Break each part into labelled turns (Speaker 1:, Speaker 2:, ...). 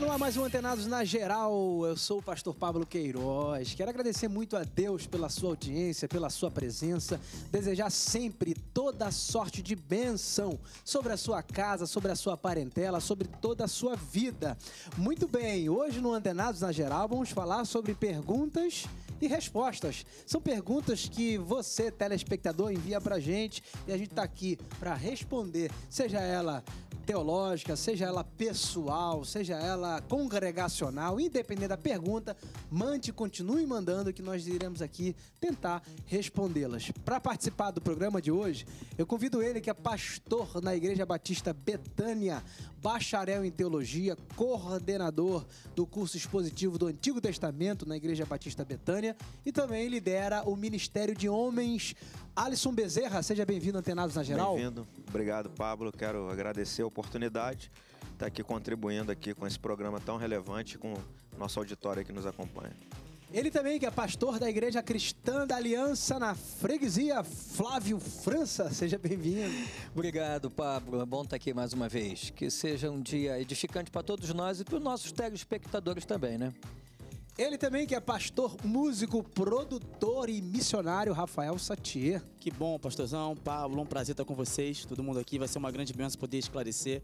Speaker 1: Tá no ar mais um Antenados na Geral. Eu sou o pastor Pablo Queiroz. Quero agradecer muito a Deus pela sua audiência, pela sua presença. Desejar sempre toda sorte de bênção sobre a sua casa, sobre a sua parentela, sobre toda a sua vida. Muito bem, hoje no Antenados na Geral vamos falar sobre perguntas e respostas. São perguntas que você, telespectador, envia pra gente e a gente tá aqui para responder, seja ela teológica, seja ela pessoal, seja ela congregacional, independente da pergunta, mande, continue mandando que nós iremos aqui tentar respondê-las. Para participar do programa de hoje, eu convido ele que é pastor na Igreja Batista Betânia, bacharel em teologia, coordenador do curso expositivo do Antigo Testamento na Igreja Batista Betânia e também lidera o Ministério de Homens. Alisson Bezerra, seja bem-vindo, Antenados na Geral. Bem-vindo.
Speaker 2: Obrigado, Pablo. Quero agradecer a oportunidade de estar aqui contribuindo aqui com esse programa tão relevante com o nosso auditório que nos acompanha.
Speaker 1: Ele também, que é pastor da Igreja Cristã da Aliança na freguesia, Flávio França.
Speaker 3: Seja bem-vindo. Obrigado, Pablo. É bom estar aqui mais uma vez. Que seja um dia edificante para todos nós e para os nossos telespectadores também, né? Ele também que é pastor,
Speaker 4: músico, produtor e missionário Rafael Satier. Que bom, pastorzão, Pablo, um prazer estar com vocês, todo mundo aqui. Vai ser uma grande bênção poder esclarecer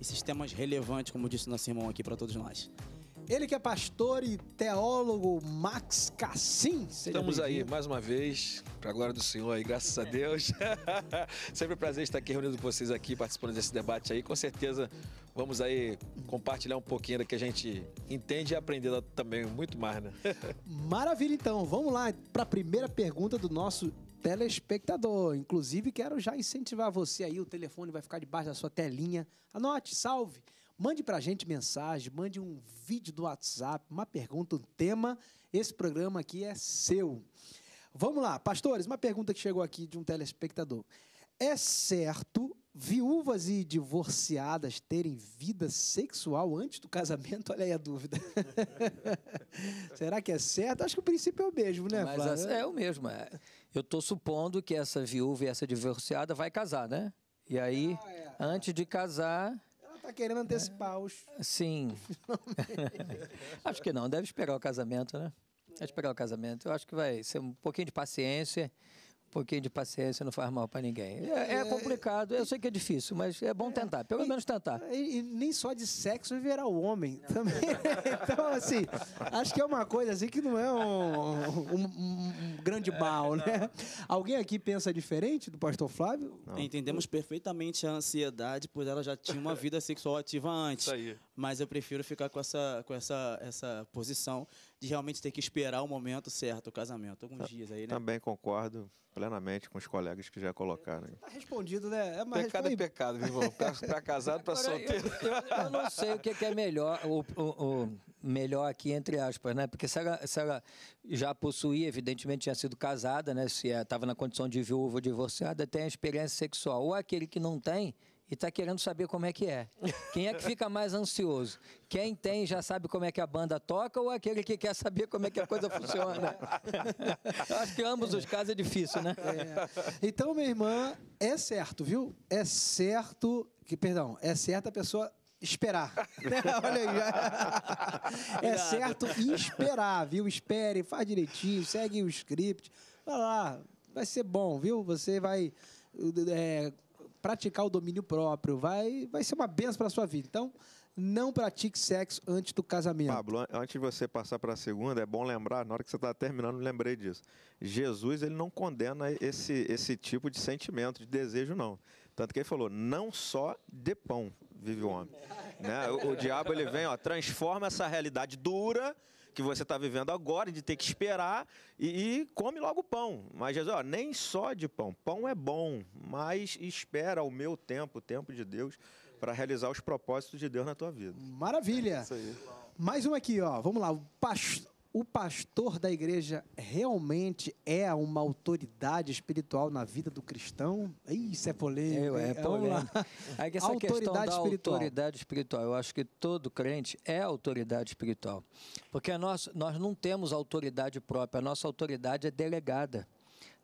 Speaker 4: esses temas relevantes, como disse nosso irmão aqui, para todos nós.
Speaker 1: Ele que é pastor e teólogo Max Cassim. Estamos aí
Speaker 5: mais uma vez, para a glória do Senhor aí, graças a Deus. Sempre um prazer estar aqui reunido com vocês aqui, participando desse debate aí. Com certeza Vamos aí compartilhar um pouquinho do que a gente entende e aprender também muito mais, né?
Speaker 1: Maravilha, então. Vamos lá para a primeira pergunta do nosso telespectador. Inclusive, quero já incentivar você aí. O telefone vai ficar debaixo da sua telinha. Anote, salve. Mande para a gente mensagem, mande um vídeo do WhatsApp, uma pergunta, um tema. Esse programa aqui é seu. Vamos lá, pastores, uma pergunta que chegou aqui de um telespectador. É certo viúvas e divorciadas terem vida sexual antes do casamento? Olha aí a dúvida. Será que é certo? Acho que o princípio é o mesmo, né, Mas Flávio? É o
Speaker 3: mesmo. É. Eu estou supondo que essa viúva e essa divorciada vai casar, né? E aí, ah, é. antes de casar...
Speaker 1: Ela está querendo antecipar é. os... Sim.
Speaker 3: acho que não. Deve esperar o casamento, né? Deve esperar o casamento. Eu acho que vai ser um pouquinho de paciência pouquinho de paciência não faz mal para ninguém. É, é, é, complicado, eu sei que é difícil, mas é bom é, tentar, pelo menos tentar. E, e nem só de
Speaker 1: sexo virar o homem não. também. então, assim, acho que é uma coisa assim que não é um, um, um grande é, mal, né? Alguém aqui pensa diferente do pastor
Speaker 4: Flávio? Não. Entendemos perfeitamente a ansiedade, pois ela já tinha uma vida sexual ativa antes. Mas eu prefiro ficar com essa, com essa, essa posição de realmente ter que esperar o momento certo, o casamento, alguns tá, é, dias aí, né? Também
Speaker 2: concordo plenamente com os colegas que já colocaram. Tá
Speaker 1: respondido, né? É pecado é pecado, meu irmão. Para
Speaker 2: casado, para solteiro.
Speaker 3: Eu, eu, não sei o que, que é melhor, o, o, o, melhor aqui entre aspas, né? Porque se ela, se ela já possuía, evidentemente tinha sido casada, né? Se estava é, na condição de viúva ou divorciada, tem a experiência sexual. Ou aquele que não tem e está querendo saber como é que é. Quem é que fica mais ansioso? Quem tem já sabe como é que a banda toca ou aquele que quer saber como é que a coisa funciona? Acho que ambos os casos é difícil, né? É. Então, minha irmã,
Speaker 1: é certo, viu? É certo que, perdão, é certa a pessoa esperar. Olha aí. é certo esperar, viu? Espere, faz direitinho, segue o script. Vai lá, vai ser bom, viu? Você vai é, praticar o domínio próprio, vai, vai ser uma benção para sua vida. Então,
Speaker 2: não pratique sexo antes do casamento. Pablo, antes de você passar para a segunda, é bom lembrar, na hora que você está terminando, lembrei disso. Jesus, ele não condena esse, esse tipo de sentimento, de desejo, não. Tanto que ele falou, não só de pão vive o homem. né? o, o diabo, ele vem, ó, transforma essa realidade dura que você está vivendo agora, de ter que esperar e, e come logo o pão. Mas Jesus, ó, nem só de pão. Pão é bom, mas espera o meu tempo, o tempo de Deus, para realizar os propósitos de Deus na tua vida. Maravilha. É
Speaker 1: Mais um aqui, ó. Vamos lá. O pastor o pastor da igreja realmente é uma autoridade espiritual na vida do cristão? Isso é polêmico. É, é polêmico. essa autoridade questão da espiritual.
Speaker 3: autoridade espiritual, eu acho que todo crente é autoridade espiritual. Porque nós, nós não temos autoridade própria, a nossa autoridade é delegada.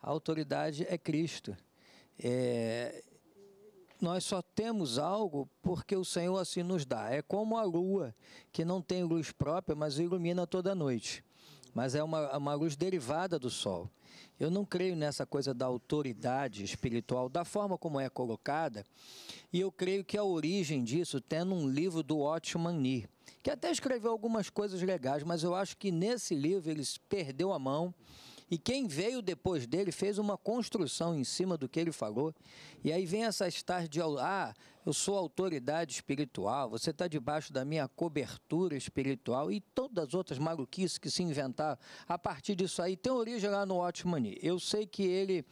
Speaker 3: A autoridade é Cristo. É, nós só temos algo porque o Senhor assim nos dá. É como a lua, que não tem luz própria, mas ilumina toda noite. Mas é uma, uma luz derivada do sol. Eu não creio nessa coisa da autoridade espiritual, da forma como é colocada, e eu creio que a origem disso tem num livro do Otman Nee, que até escreveu algumas coisas legais, mas eu acho que nesse livro ele perdeu a mão e quem veio depois dele fez uma construção em cima do que ele falou. E aí vem essas tardes de ah, eu sou autoridade espiritual, você está debaixo da minha cobertura espiritual e todas as outras maluquices que se inventaram a partir disso aí. Tem origem lá no Otmani. Eu sei que ele,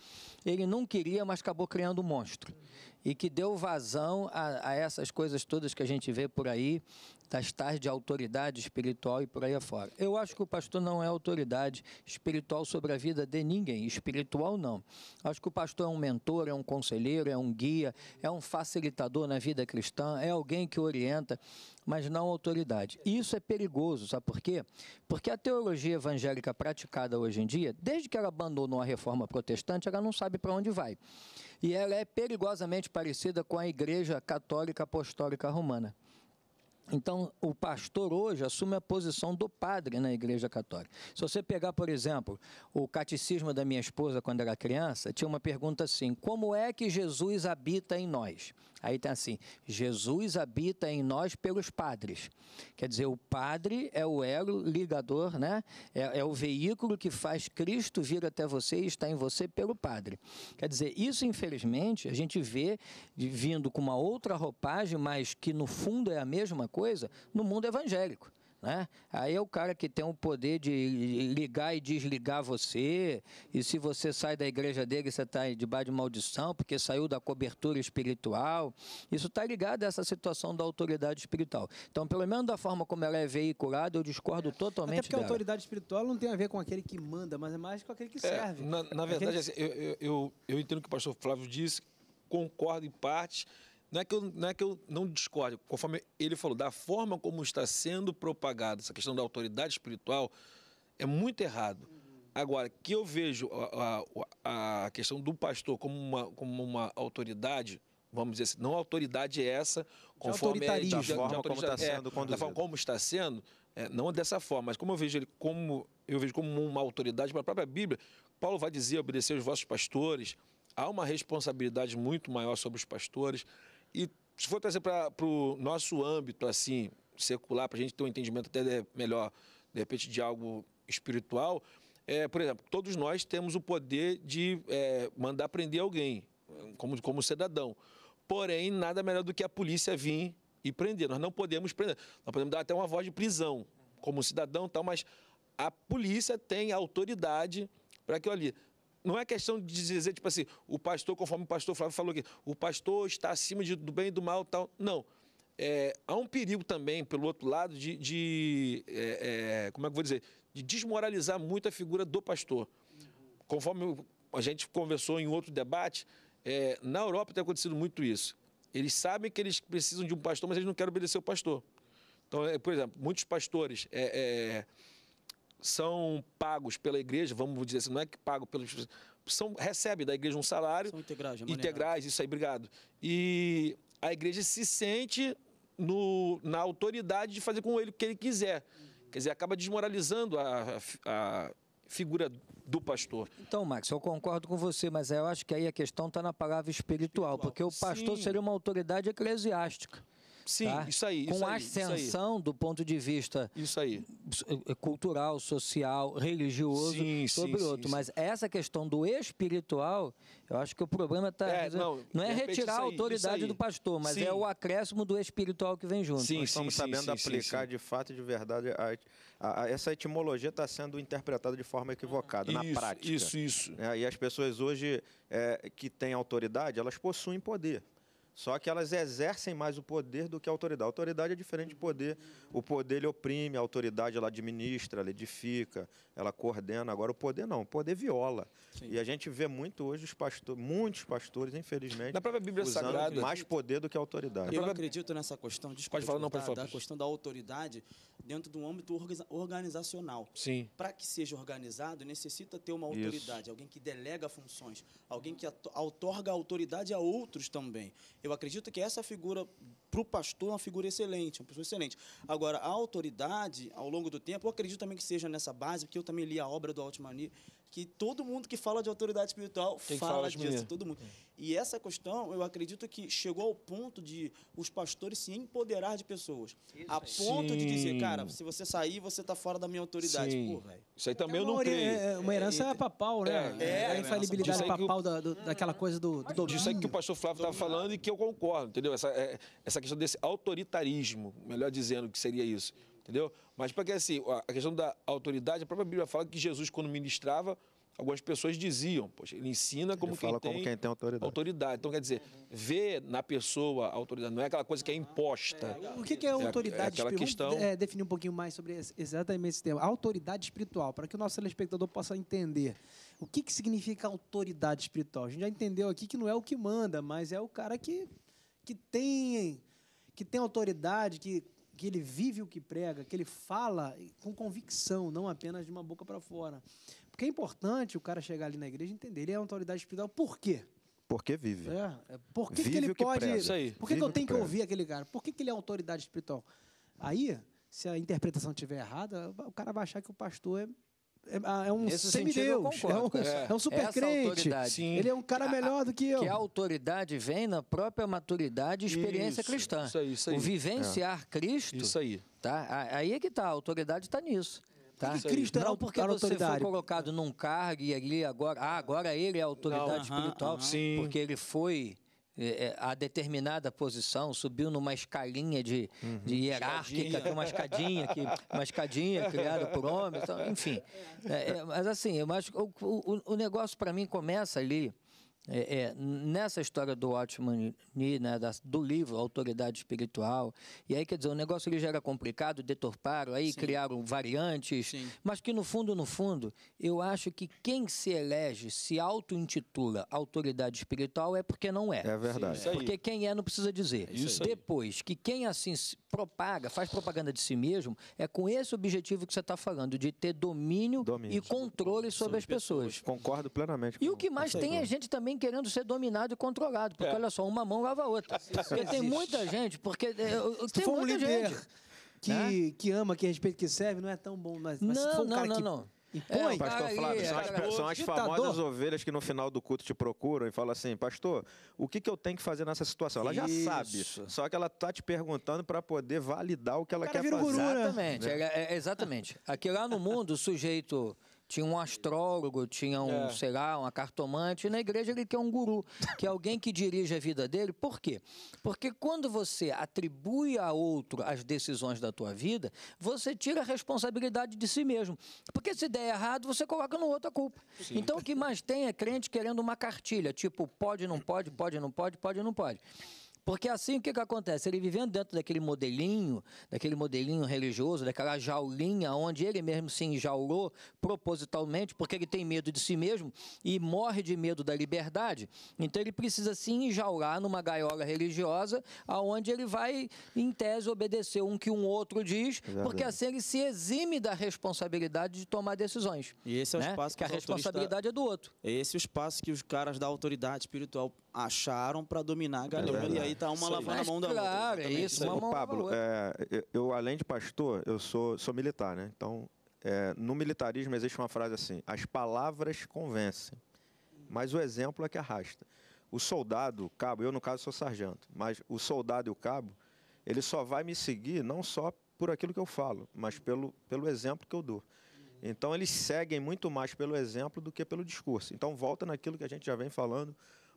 Speaker 3: ele não queria, mas acabou criando um monstro. E que deu vazão a, a essas coisas todas que a gente vê por aí, das tais de autoridade espiritual e por aí afora. Eu acho que o pastor não é autoridade espiritual sobre a vida de ninguém, espiritual não. Acho que o pastor é um mentor, é um conselheiro, é um guia, é um facilitador orientador na vida cristã, é alguém que orienta, mas não autoridade. E isso é perigoso, sabe por quê? Porque a teologia evangélica praticada hoje em dia, desde que ela abandonou a reforma protestante, ela não sabe para onde vai. E ela é perigosamente parecida com a Igreja Católica Apostólica Romana. Então, o pastor hoje assume a posição do padre na Igreja Católica. Se você pegar, por exemplo, o catecismo da minha esposa quando era criança, tinha uma pergunta assim: Como é que Jesus habita em nós? Aí tem assim: Jesus habita em nós pelos padres. Quer dizer, o padre é o elo ligador, né? É, é o veículo que faz Cristo vir até você e estar em você pelo padre. Quer dizer, isso infelizmente a gente vê vindo com uma outra roupagem, mas que no fundo é a mesma coisa coisa no mundo evangélico. Né? Aí é o cara que tem o poder de ligar e desligar você, e se você sai da igreja dele, você está debaixo de maldição, porque saiu da cobertura espiritual. Isso está ligado a essa situação da autoridade espiritual. Então, pelo menos da forma como ela é veiculada, eu discordo totalmente Até porque dela. a
Speaker 1: autoridade espiritual não tem a ver com aquele que manda, mas é mais com aquele que é, serve. na, na, verdade, aquele... assim, eu,
Speaker 3: eu, eu, eu entendo o que o pastor Flávio disse,
Speaker 5: concordo em parte não é que eu não, é que eu não discorde, conforme ele falou, da forma como está sendo propagada essa questão da autoridade espiritual é muito errado. Agora, que eu vejo a, a, a questão do pastor como uma, como uma autoridade, vamos dizer assim, não autoridade é essa, conforme é, de, de, de como é, está sendo da forma como está sendo, é, não é dessa forma, mas como eu vejo ele como eu vejo como uma autoridade para a própria Bíblia, Paulo vai dizer obedecer os vossos pastores, há uma responsabilidade muito maior sobre os pastores. E se for trazer para o nosso âmbito, assim, secular, para a gente ter um entendimento até de, melhor, de repente, de algo espiritual, é, por exemplo, todos nós temos o poder de é, mandar prender alguém, como, como cidadão. Porém, nada melhor do que a polícia vir e prender. Nós não podemos prender. Nós podemos dar até uma voz de prisão, como cidadão tal, mas a polícia tem autoridade para que, olha, não é questão de dizer, tipo assim, o pastor, conforme o pastor Flávio falou aqui, o pastor está acima de, do bem e do mal tal. Não. É, há um perigo também, pelo outro lado, de, de é, é, como é que vou dizer, de desmoralizar muito a figura do pastor. Conforme a gente conversou em outro debate, é, na Europa tem acontecido muito isso. Eles sabem que eles precisam de um pastor, mas eles não querem obedecer o pastor. Então, é, por exemplo, muitos pastores é, são pagos pela igreja, vamos dizer assim, não é que pago pelos. São, recebe da igreja um salário. São integrais, Integrais, isso aí, obrigado. E a igreja se sente no, na autoridade de fazer com ele o que ele quiser. Quer dizer, acaba desmoralizando a, a figura do pastor.
Speaker 3: Então, Max, eu concordo com você, mas eu acho que aí a questão está na palavra espiritual, espiritual. porque o pastor Sim. seria uma autoridade eclesiástica. Sim, tá? isso aí. Com isso aí, ascensão aí. do ponto de vista isso aí. Eh, eh, cultural, social, religioso sim, sobre sim, outro. Sim, Mas essa questão do espiritual, eu acho que o problema está. É, não, não, é retirar a autoridade do pastor, mas é o acréscimo do espiritual que vem junto. Sim, Nós estamos sabendo aplicar
Speaker 2: de fato e de verdade. A, a, a, essa etimologia está sendo interpretada de forma equivocada, isso, na prática. Isso, isso. É, e as pessoas hoje é, que têm autoridade, elas possuem poder só que elas exercem mais o poder do que a autoridade. A autoridade é diferente de poder. O poder ele oprime, a autoridade ela administra, ela edifica, ela coordena. Agora o poder não, o poder viola. Sim. E a gente vê muito hoje os pastores, muitos pastores, infelizmente, Na própria Bíblia usando Sagrada, mais poder do que a autoridade. Eu
Speaker 4: acredito nessa questão, desculpa, pode falar, não, da questão da autoridade dentro do âmbito organizacional. Sim. Para que seja organizado, necessita ter uma autoridade, Isso. alguém que delega funções, alguém que outorga autoridade a outros também. Eu eu acredito que essa figura, para o pastor, é uma figura excelente, uma pessoa excelente. Agora, a autoridade, ao longo do tempo, eu acredito também que seja nessa base, porque eu também li a obra do Altmani, que todo mundo que fala de autoridade espiritual fala, disso, todo mundo. Hum. E essa questão, eu acredito que chegou ao ponto de os pastores se empoderar de pessoas. Isso, a ponto Sim. de dizer, cara, se você sair, você está fora da minha autoridade. Isso aí também é eu não tenho. É uma herança é, é papal, né? É, é, é a infalibilidade papal
Speaker 1: da, do, hum. daquela coisa do, do domínio. Isso aí que o
Speaker 5: pastor Flávio estava hum. falando e que eu concordo, entendeu? Essa, essa questão desse autoritarismo, melhor dizendo que seria isso entendeu? Mas para que assim, a questão da autoridade, a própria Bíblia fala que Jesus, quando ministrava, algumas pessoas diziam, poxa, ele ensina como, ele quem, fala tem como quem tem autoridade. autoridade. Então, quer dizer, uhum. na pessoa a autoridade, não é aquela coisa que é imposta. É, o que, é, é autoridade é, é é,
Speaker 1: definir um pouquinho mais sobre esse, exatamente esse tema. Autoridade espiritual, para que o nosso telespectador possa entender. O que, que significa autoridade espiritual? A gente já entendeu aqui que não é o que manda, mas é o cara que, que tem que tem autoridade, que que ele vive o que prega, que ele fala com convicção, não apenas de uma boca para fora. Porque é importante o cara chegar ali na igreja e entender, ele é autoridade espiritual, por quê?
Speaker 2: Porque vive.
Speaker 1: É, é por que, vive que ele que pode. Prega. Por que, que eu tenho que, que ouvir aquele cara? Por que, que ele é autoridade espiritual? Aí, se a interpretação estiver errada, o cara vai achar que o pastor é é, ah, é, um
Speaker 3: Nesse semideus, sentido, é concordo, é, um, é. um super Essa crente. Ele é um cara melhor do que eu. Que a autoridade vem na própria maturidade e experiência isso, cristã. Isso aí, isso aí. O vivenciar é. Cristo. Isso aí. Tá? Aí é que está a autoridade está nisso. Tá? E Cristo era, não porque era você foi colocado num cargo e ali agora, ah, agora ele é a autoridade não, espiritual, uh -huh, uh -huh. porque ele foi é, é, a determinada posição, subiu numa escalinha de, uhum. de hierárquica, uma escadinha, que, uma escadinha criada por homens, então, enfim. É, é mas assim, eu acho que o, o, o negócio para mim começa ali é, é, nessa história do Watchman Nee, né, da, do livro Autoridade Espiritual, e aí quer dizer, o negócio ele já era complicado, detorparam, aí Sim. criaram variantes, Sim. mas que no fundo, no fundo, eu acho que quem se elege, se auto-intitula autoridade espiritual é porque não é. É verdade. Sim, é porque quem é não precisa dizer. É isso Depois, aí. que quem assim propaga, faz propaganda de si mesmo, é com esse objetivo que você está falando, de ter domínio, domínio, e controle sobre, sobre as pessoas. pessoas. Concordo plenamente. Com e o que mais tem é gente também querendo ser dominado e controlado. Porque, é. olha só, uma mão lava a outra. porque tem muita gente, porque é, tem muita um líder gente.
Speaker 1: Que, né? que ama, que respeita, que serve, não é tão bom. Mas, não, se for um não, cara não, que... não. É, pastor
Speaker 2: Flávio, é, são as, são as famosas ovelhas que no final do culto te procuram e falam assim, pastor, o que, que eu tenho que fazer nessa situação?
Speaker 3: Ela já Isso. sabe,
Speaker 2: só que ela está te perguntando para poder validar o que ela o quer fazer. Guru, né? exatamente, né?
Speaker 3: é, é, exatamente. Aqui lá no mundo, o sujeito tinha um astrólogo, tinha um, é. sei lá, uma cartomante. E na igreja ele quer um guru, que é alguém que dirige a vida dele. Por quê? Porque quando você atribui a outro as decisões da tua vida, você tira a responsabilidade de si mesmo. Porque se der errado, você coloca no outro a culpa. Sim. Então o que mais tem é crente querendo uma cartilha, tipo pode, não pode, pode, não pode, pode, não pode. Porque assim o que, que acontece? Ele vivendo dentro daquele modelinho, daquele modelinho religioso, daquela jaulinha onde ele mesmo se enjaulou propositalmente, porque ele tem medo de si mesmo e morre de medo da liberdade. Então ele precisa se enjaular numa gaiola religiosa, aonde ele vai, em tese, obedecer um que um outro diz, é Exatamente. porque assim ele se exime da responsabilidade de tomar decisões.
Speaker 4: E esse é o né? espaço que, que a responsabilidade é do outro. É esse é o espaço que os caras da autoridade espiritual acharam para dominar a galera. É e aí tá uma lavando a mão da claro, outra. É isso. Uma Ô, Pablo,
Speaker 2: é, eu além de pastor, eu sou, sou militar, né? Então, é, no militarismo existe uma frase assim: as palavras convencem, mas o exemplo é que arrasta. O soldado, o cabo, eu no caso sou sargento, mas o soldado e o cabo, ele só vai me seguir não só por aquilo que eu falo, mas pelo, pelo exemplo que eu dou. Então eles seguem muito mais pelo exemplo do que pelo discurso. Então volta naquilo que a gente já vem falando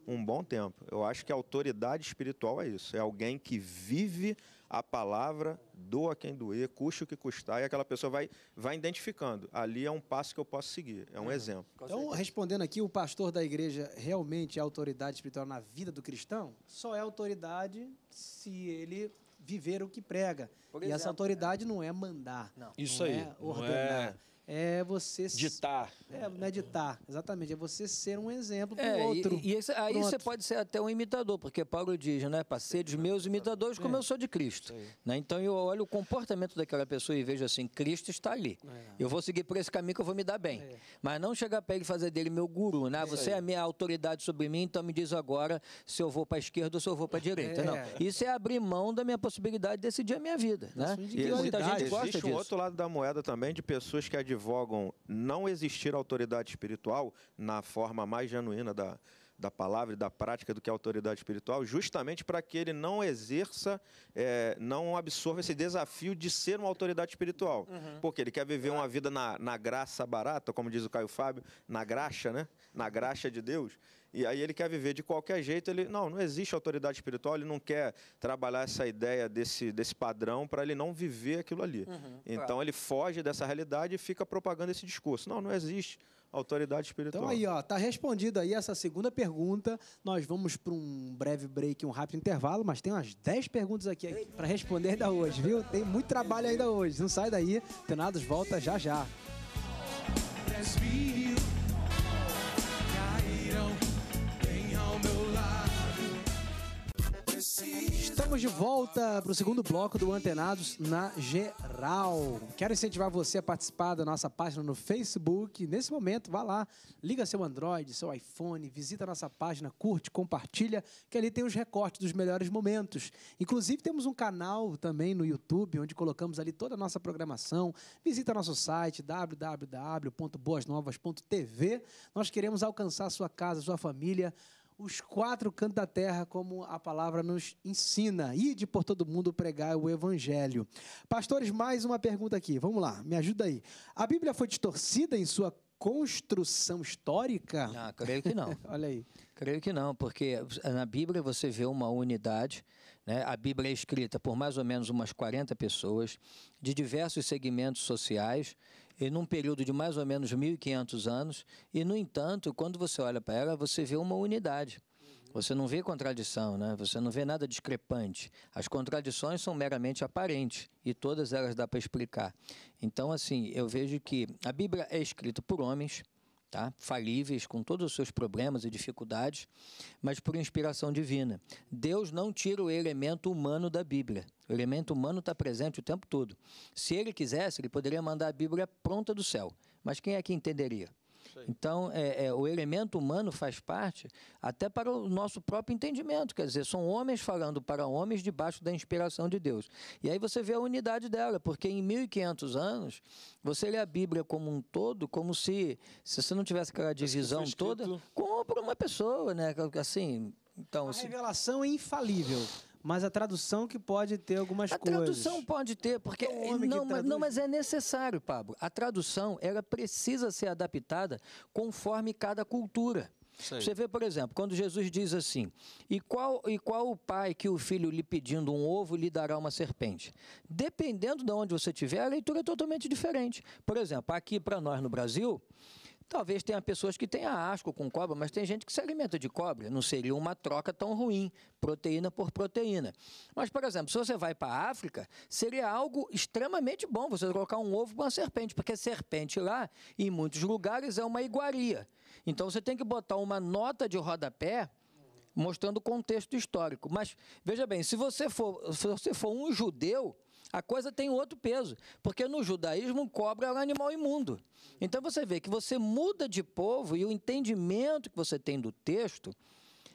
Speaker 2: um bom tempo. Eu acho que a autoridade espiritual é isso. É alguém que vive a palavra, doa quem doer, custe o que custar, e aquela pessoa vai, vai identificando. Ali é um passo que eu posso seguir, é um uhum. exemplo. Então,
Speaker 1: respondendo aqui, o pastor da igreja realmente é autoridade espiritual na vida do cristão? Só é autoridade se ele viver o que prega. e essa autoridade é. não é mandar. Não. Isso não é aí. É ordenar é você ditar. É, não é ditar, exatamente. É você ser um exemplo para o é, outro. E, e esse, aí Pronto. você
Speaker 3: pode ser até um imitador, porque Paulo diz, né? Para ser dos meus imitadores, como é. eu sou de Cristo. Né? Então eu olho o comportamento daquela pessoa e vejo assim: Cristo está ali. É. Eu vou seguir por esse caminho que eu vou me dar bem. É. Mas não chegar para ele fazer dele meu guru, né? Você é a minha autoridade sobre mim, então me diz agora se eu vou para a esquerda ou se eu vou para a é. direita. Não. Isso é abrir mão da minha possibilidade de decidir a minha vida. Né? E muita gente gosta Existe disso. um outro
Speaker 2: lado da moeda também de pessoas que advogam advogam não existir autoridade espiritual na forma mais genuína da, da palavra e da prática do que a autoridade espiritual, justamente para que ele não exerça, é, não absorva esse desafio de ser uma autoridade espiritual. Uhum. Porque ele quer viver é. uma vida na, na graça barata, como diz o Caio Fábio, na graxa, né? Na graxa de Deus. E aí ele quer viver de qualquer jeito, ele não, não existe autoridade espiritual, ele não quer trabalhar essa ideia desse, desse padrão para ele não viver aquilo ali. Uhum, então claro. ele foge dessa realidade e fica propagando esse discurso. Não, não existe autoridade então espiritual. Então aí, ó,
Speaker 1: tá respondida aí essa segunda pergunta. Nós vamos para um breve break, um rápido intervalo, mas tem umas 10 perguntas aqui para responder ainda hoje, viu? Tem muito trabalho ainda hoje. Não sai daí. Penados volta já já.
Speaker 5: Presbítero
Speaker 1: Estamos de volta para o segundo bloco do Antenados na Geral. Quero incentivar você a participar da nossa página no Facebook. Nesse momento, vá lá, liga seu Android, seu iPhone, visita a nossa página, curte, compartilha, que ali tem os recortes dos melhores momentos. Inclusive, temos um canal também no YouTube, onde colocamos ali toda a nossa programação. Visita nosso site www.boasnovas.tv. Nós queremos alcançar sua casa, sua família os quatro cantos da terra, como a palavra nos ensina. Ide por todo mundo pregar o evangelho. Pastores, mais uma pergunta aqui. Vamos lá, me ajuda aí. A Bíblia foi distorcida em sua
Speaker 3: construção histórica? Ah, creio que não. Olha aí. Creio que não, porque na Bíblia você vê uma unidade. Né? A Bíblia é escrita por mais ou menos umas 40 pessoas, de diversos segmentos sociais e num período de mais ou menos 1.500 anos, e no entanto, quando você olha para ela, você vê uma unidade. Você não vê contradição, né? você não vê nada discrepante. As contradições são meramente aparentes e todas elas dá para explicar. Então, assim, eu vejo que a Bíblia é escrita por homens, tá? falíveis, com todos os seus problemas e dificuldades, mas por inspiração divina. Deus não tira o elemento humano da Bíblia. O elemento humano está presente o tempo todo. Se ele quisesse, ele poderia mandar a Bíblia pronta do céu. Mas quem é que entenderia? Então, é, é, o elemento humano faz parte até para o nosso próprio entendimento. Quer dizer, são homens falando para homens debaixo da inspiração de Deus. E aí você vê a unidade dela, porque em 1500 anos, você lê a Bíblia como um todo, como se, se você não tivesse aquela divisão toda, como para uma pessoa, né? Assim, então, a assim revelação é infalível mas a tradução que pode ter algumas a coisas. A tradução pode ter, porque é não, mas, não, mas é necessário, Pablo. A tradução ela precisa ser adaptada conforme cada cultura. Você vê, por exemplo, quando Jesus diz assim: e qual, e qual o pai que o filho lhe pedindo um ovo lhe dará uma serpente? Dependendo de onde você estiver, a leitura é totalmente diferente. Por exemplo, aqui para nós no Brasil, Talvez tenha pessoas que tenham asco com cobra, mas tem gente que se alimenta de cobra. Não seria uma troca tão ruim, proteína por proteína. Mas, por exemplo, se você vai para a África, seria algo extremamente bom você colocar um ovo com uma serpente, porque serpente lá, em muitos lugares, é uma iguaria. Então você tem que botar uma nota de rodapé mostrando o contexto histórico. Mas, veja bem, se você for, se você for um judeu a coisa tem outro peso, porque no judaísmo o cobra é um animal imundo. Então você vê que você muda de povo e o entendimento que você tem do texto,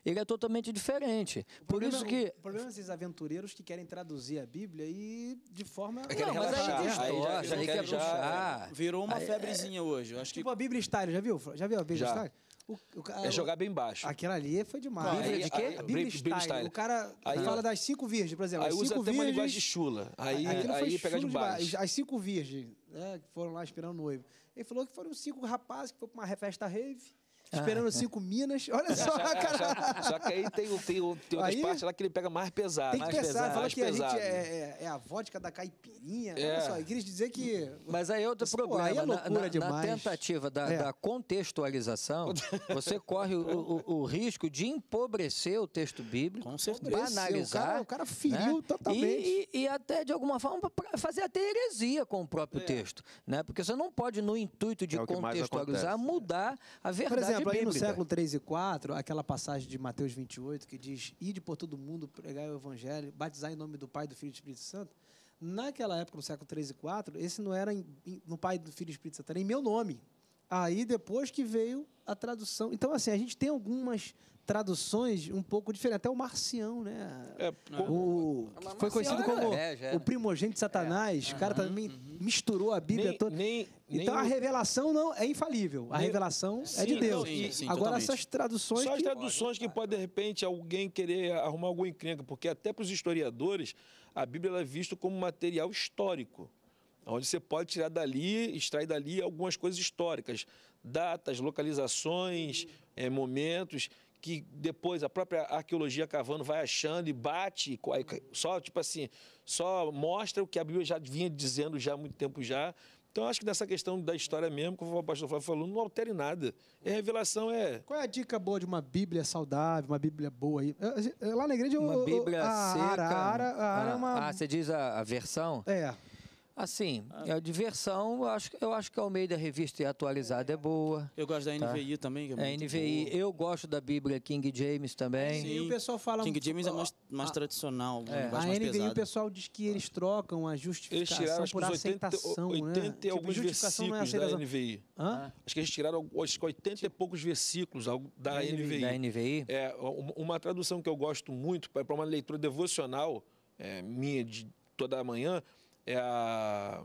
Speaker 3: ele é totalmente diferente. O Por problema, isso é que o
Speaker 1: problema é esses aventureiros que querem traduzir a Bíblia e de forma não, mas relaxar. aí aí, já, já, já, Virou uma aí, é, febrezinha
Speaker 4: é... hoje. acho tipo que... a Bíblia Style,
Speaker 1: já viu? Já viu a Bíblia já. Style? O, o, é jogar bem baixo. Aquilo ali foi demais. Bíblia aí, de quê? Aí, Bíblia, Bíblia Style. O cara aí, fala das cinco virgens, por exemplo. Aí usa virgens, até uma linguagem de chula. Aí, aí, aí pega de baixo. De, as cinco virgens né, que foram lá esperando o noivo. Ele falou que foram cinco rapazes que foram para uma festa rave Esperando ah. cinco minas. Olha só,
Speaker 5: cara. Só, só que aí tem, tem, tem
Speaker 1: outras aí, partes
Speaker 5: lá que ele pega mais
Speaker 1: pesado. Tem que mais pesado, fala que pesado. a gente é, é, é, a vodka da caipirinha. É. Olha só, e queria dizer que... Mas aí é outro problema. Aí é loucura na, demais. Na
Speaker 3: tentativa da, é. da contextualização, você corre o, o, o, risco de empobrecer o texto bíblico. Com certeza. Banalizar. O cara, o cara né? feriu né? totalmente. E, e, e, até, de alguma forma, fazer até heresia com o próprio é. texto. Né? Porque você não pode, no intuito de é contextualizar, mudar a verdade Por exemplo, exemplo, aí no século
Speaker 1: 3 e 4, aquela passagem de Mateus 28 que diz: Ide por todo mundo, pregar o evangelho, batizar em nome do Pai, do Filho e do Espírito Santo. Naquela época, no século 3 e 4, esse não era em, em, no Pai, do Filho e do Espírito Santo, era em meu nome. Aí depois que veio a tradução. Então, assim, a gente tem algumas traduções um pouco diferentes. Até o Marcião, né? É, é o, é que foi conhecido como né? é, o primogênito Satanás. É. O cara também uhum. misturou a Bíblia nem, toda. Nem, então nem a revelação não é infalível. A nem, revelação sim, é de Deus. sim, sim, Agora, totalmente. essas traduções. Só as que... traduções
Speaker 5: que pode, de repente, alguém querer arrumar alguma encrenca, porque até para os historiadores, a Bíblia é vista como material histórico onde você pode tirar dali, extrair dali algumas coisas históricas, datas, localizações, é, momentos que depois a própria arqueologia cavando vai achando e bate, só tipo assim, só mostra o que a Bíblia já vinha dizendo já há muito tempo já. Então acho que nessa questão da história mesmo, como o pastor Flávio falou, não altere nada. É a revelação é.
Speaker 1: Qual é a dica boa de uma Bíblia saudável, uma Bíblia boa aí? É, é, lá na igreja uma Bíblia a, seca. Ara, a, ara, a, ara é ah, uma... Ah,
Speaker 3: você diz a, a versão? É. Assim, ah. a diversão, eu acho, eu acho que a Almeida Revista e Atualizada é boa. Eu gosto da NVI tá? também, que é, é NVI, boa. eu gosto da Bíblia King James também. Sim, e o pessoal fala King James é mais, mais tradicional, né? é. Um a mais NVI pesado. o
Speaker 1: pessoal diz que eles trocam a justificação tiraram, por aceitação, 80, 80 né? 80 tipo, alguns é versículos é da
Speaker 4: NVI. Hã? Acho que eles tiraram
Speaker 5: os 80 e tipo, poucos versículos da, NVI. Da NVI. É, uma tradução que eu gosto muito para uma leitura devocional é, minha de toda a manhã, é a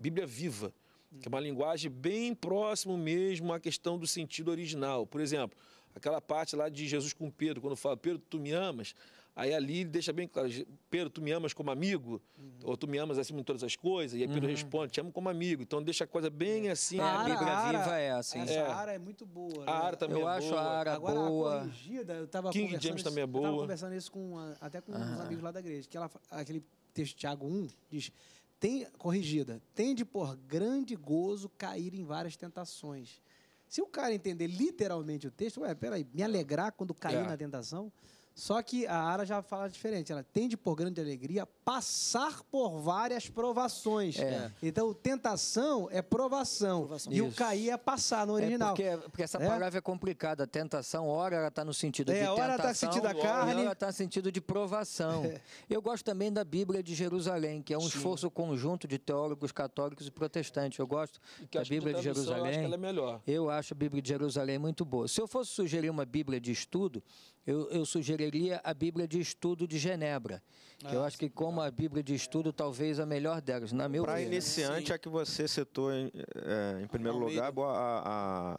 Speaker 5: Bíblia Viva, que é uma linguagem bem próximo mesmo à questão do sentido original. Por exemplo, aquela parte lá de Jesus com Pedro, quando fala, Pedro, tu me amas? Aí ali ele deixa bem claro, Pedro, tu me amas como amigo? Uhum. Ou tu me amas acima de todas as coisas? E aí Pedro uhum. responde, te amo como amigo. Então deixa a coisa bem é. assim. É, a né? Bíblia a Ara, Viva é assim. Essa é. Ara é muito boa. Né? A Ara também eu é acho boa. A Ara Agora, boa. a
Speaker 1: corrigida, eu King conversando James isso, também é boa. Eu tava conversando isso com, até com uhum. uns amigos lá da igreja, que ela, aquele texto de Tiago 1 diz tem, corrigida, tende por grande gozo cair em várias tentações. Se o cara entender literalmente o texto, ué, peraí, me alegrar quando cair é. na tentação. Só que a Ara já fala diferente. Ela tende por grande alegria passar por várias provações.
Speaker 3: É. Né? Então, tentação é provação. provação. E Isso. o cair é passar no é, original. É porque, porque, essa é. palavra é. é complicada. Tentação, ora ela está no sentido é, de tá tentação. Ora está no sentido da carne. Ora está no sentido de provação. Eu gosto também da Bíblia de Jerusalém, que é um Sim. esforço conjunto de teólogos católicos e protestantes. Eu gosto da Bíblia de Jerusalém. Tá eu acho que ela é melhor. Eu acho a Bíblia de Jerusalém muito boa. Se eu fosse sugerir uma Bíblia de estudo, eu, eu sugeriria a Bíblia de Estudo de Genebra. Ah, eu acho que como uma Bíblia de estudo, talvez a melhor delas, na meu Para iniciante,
Speaker 2: é a que você citou em, é, em primeiro lugar, a,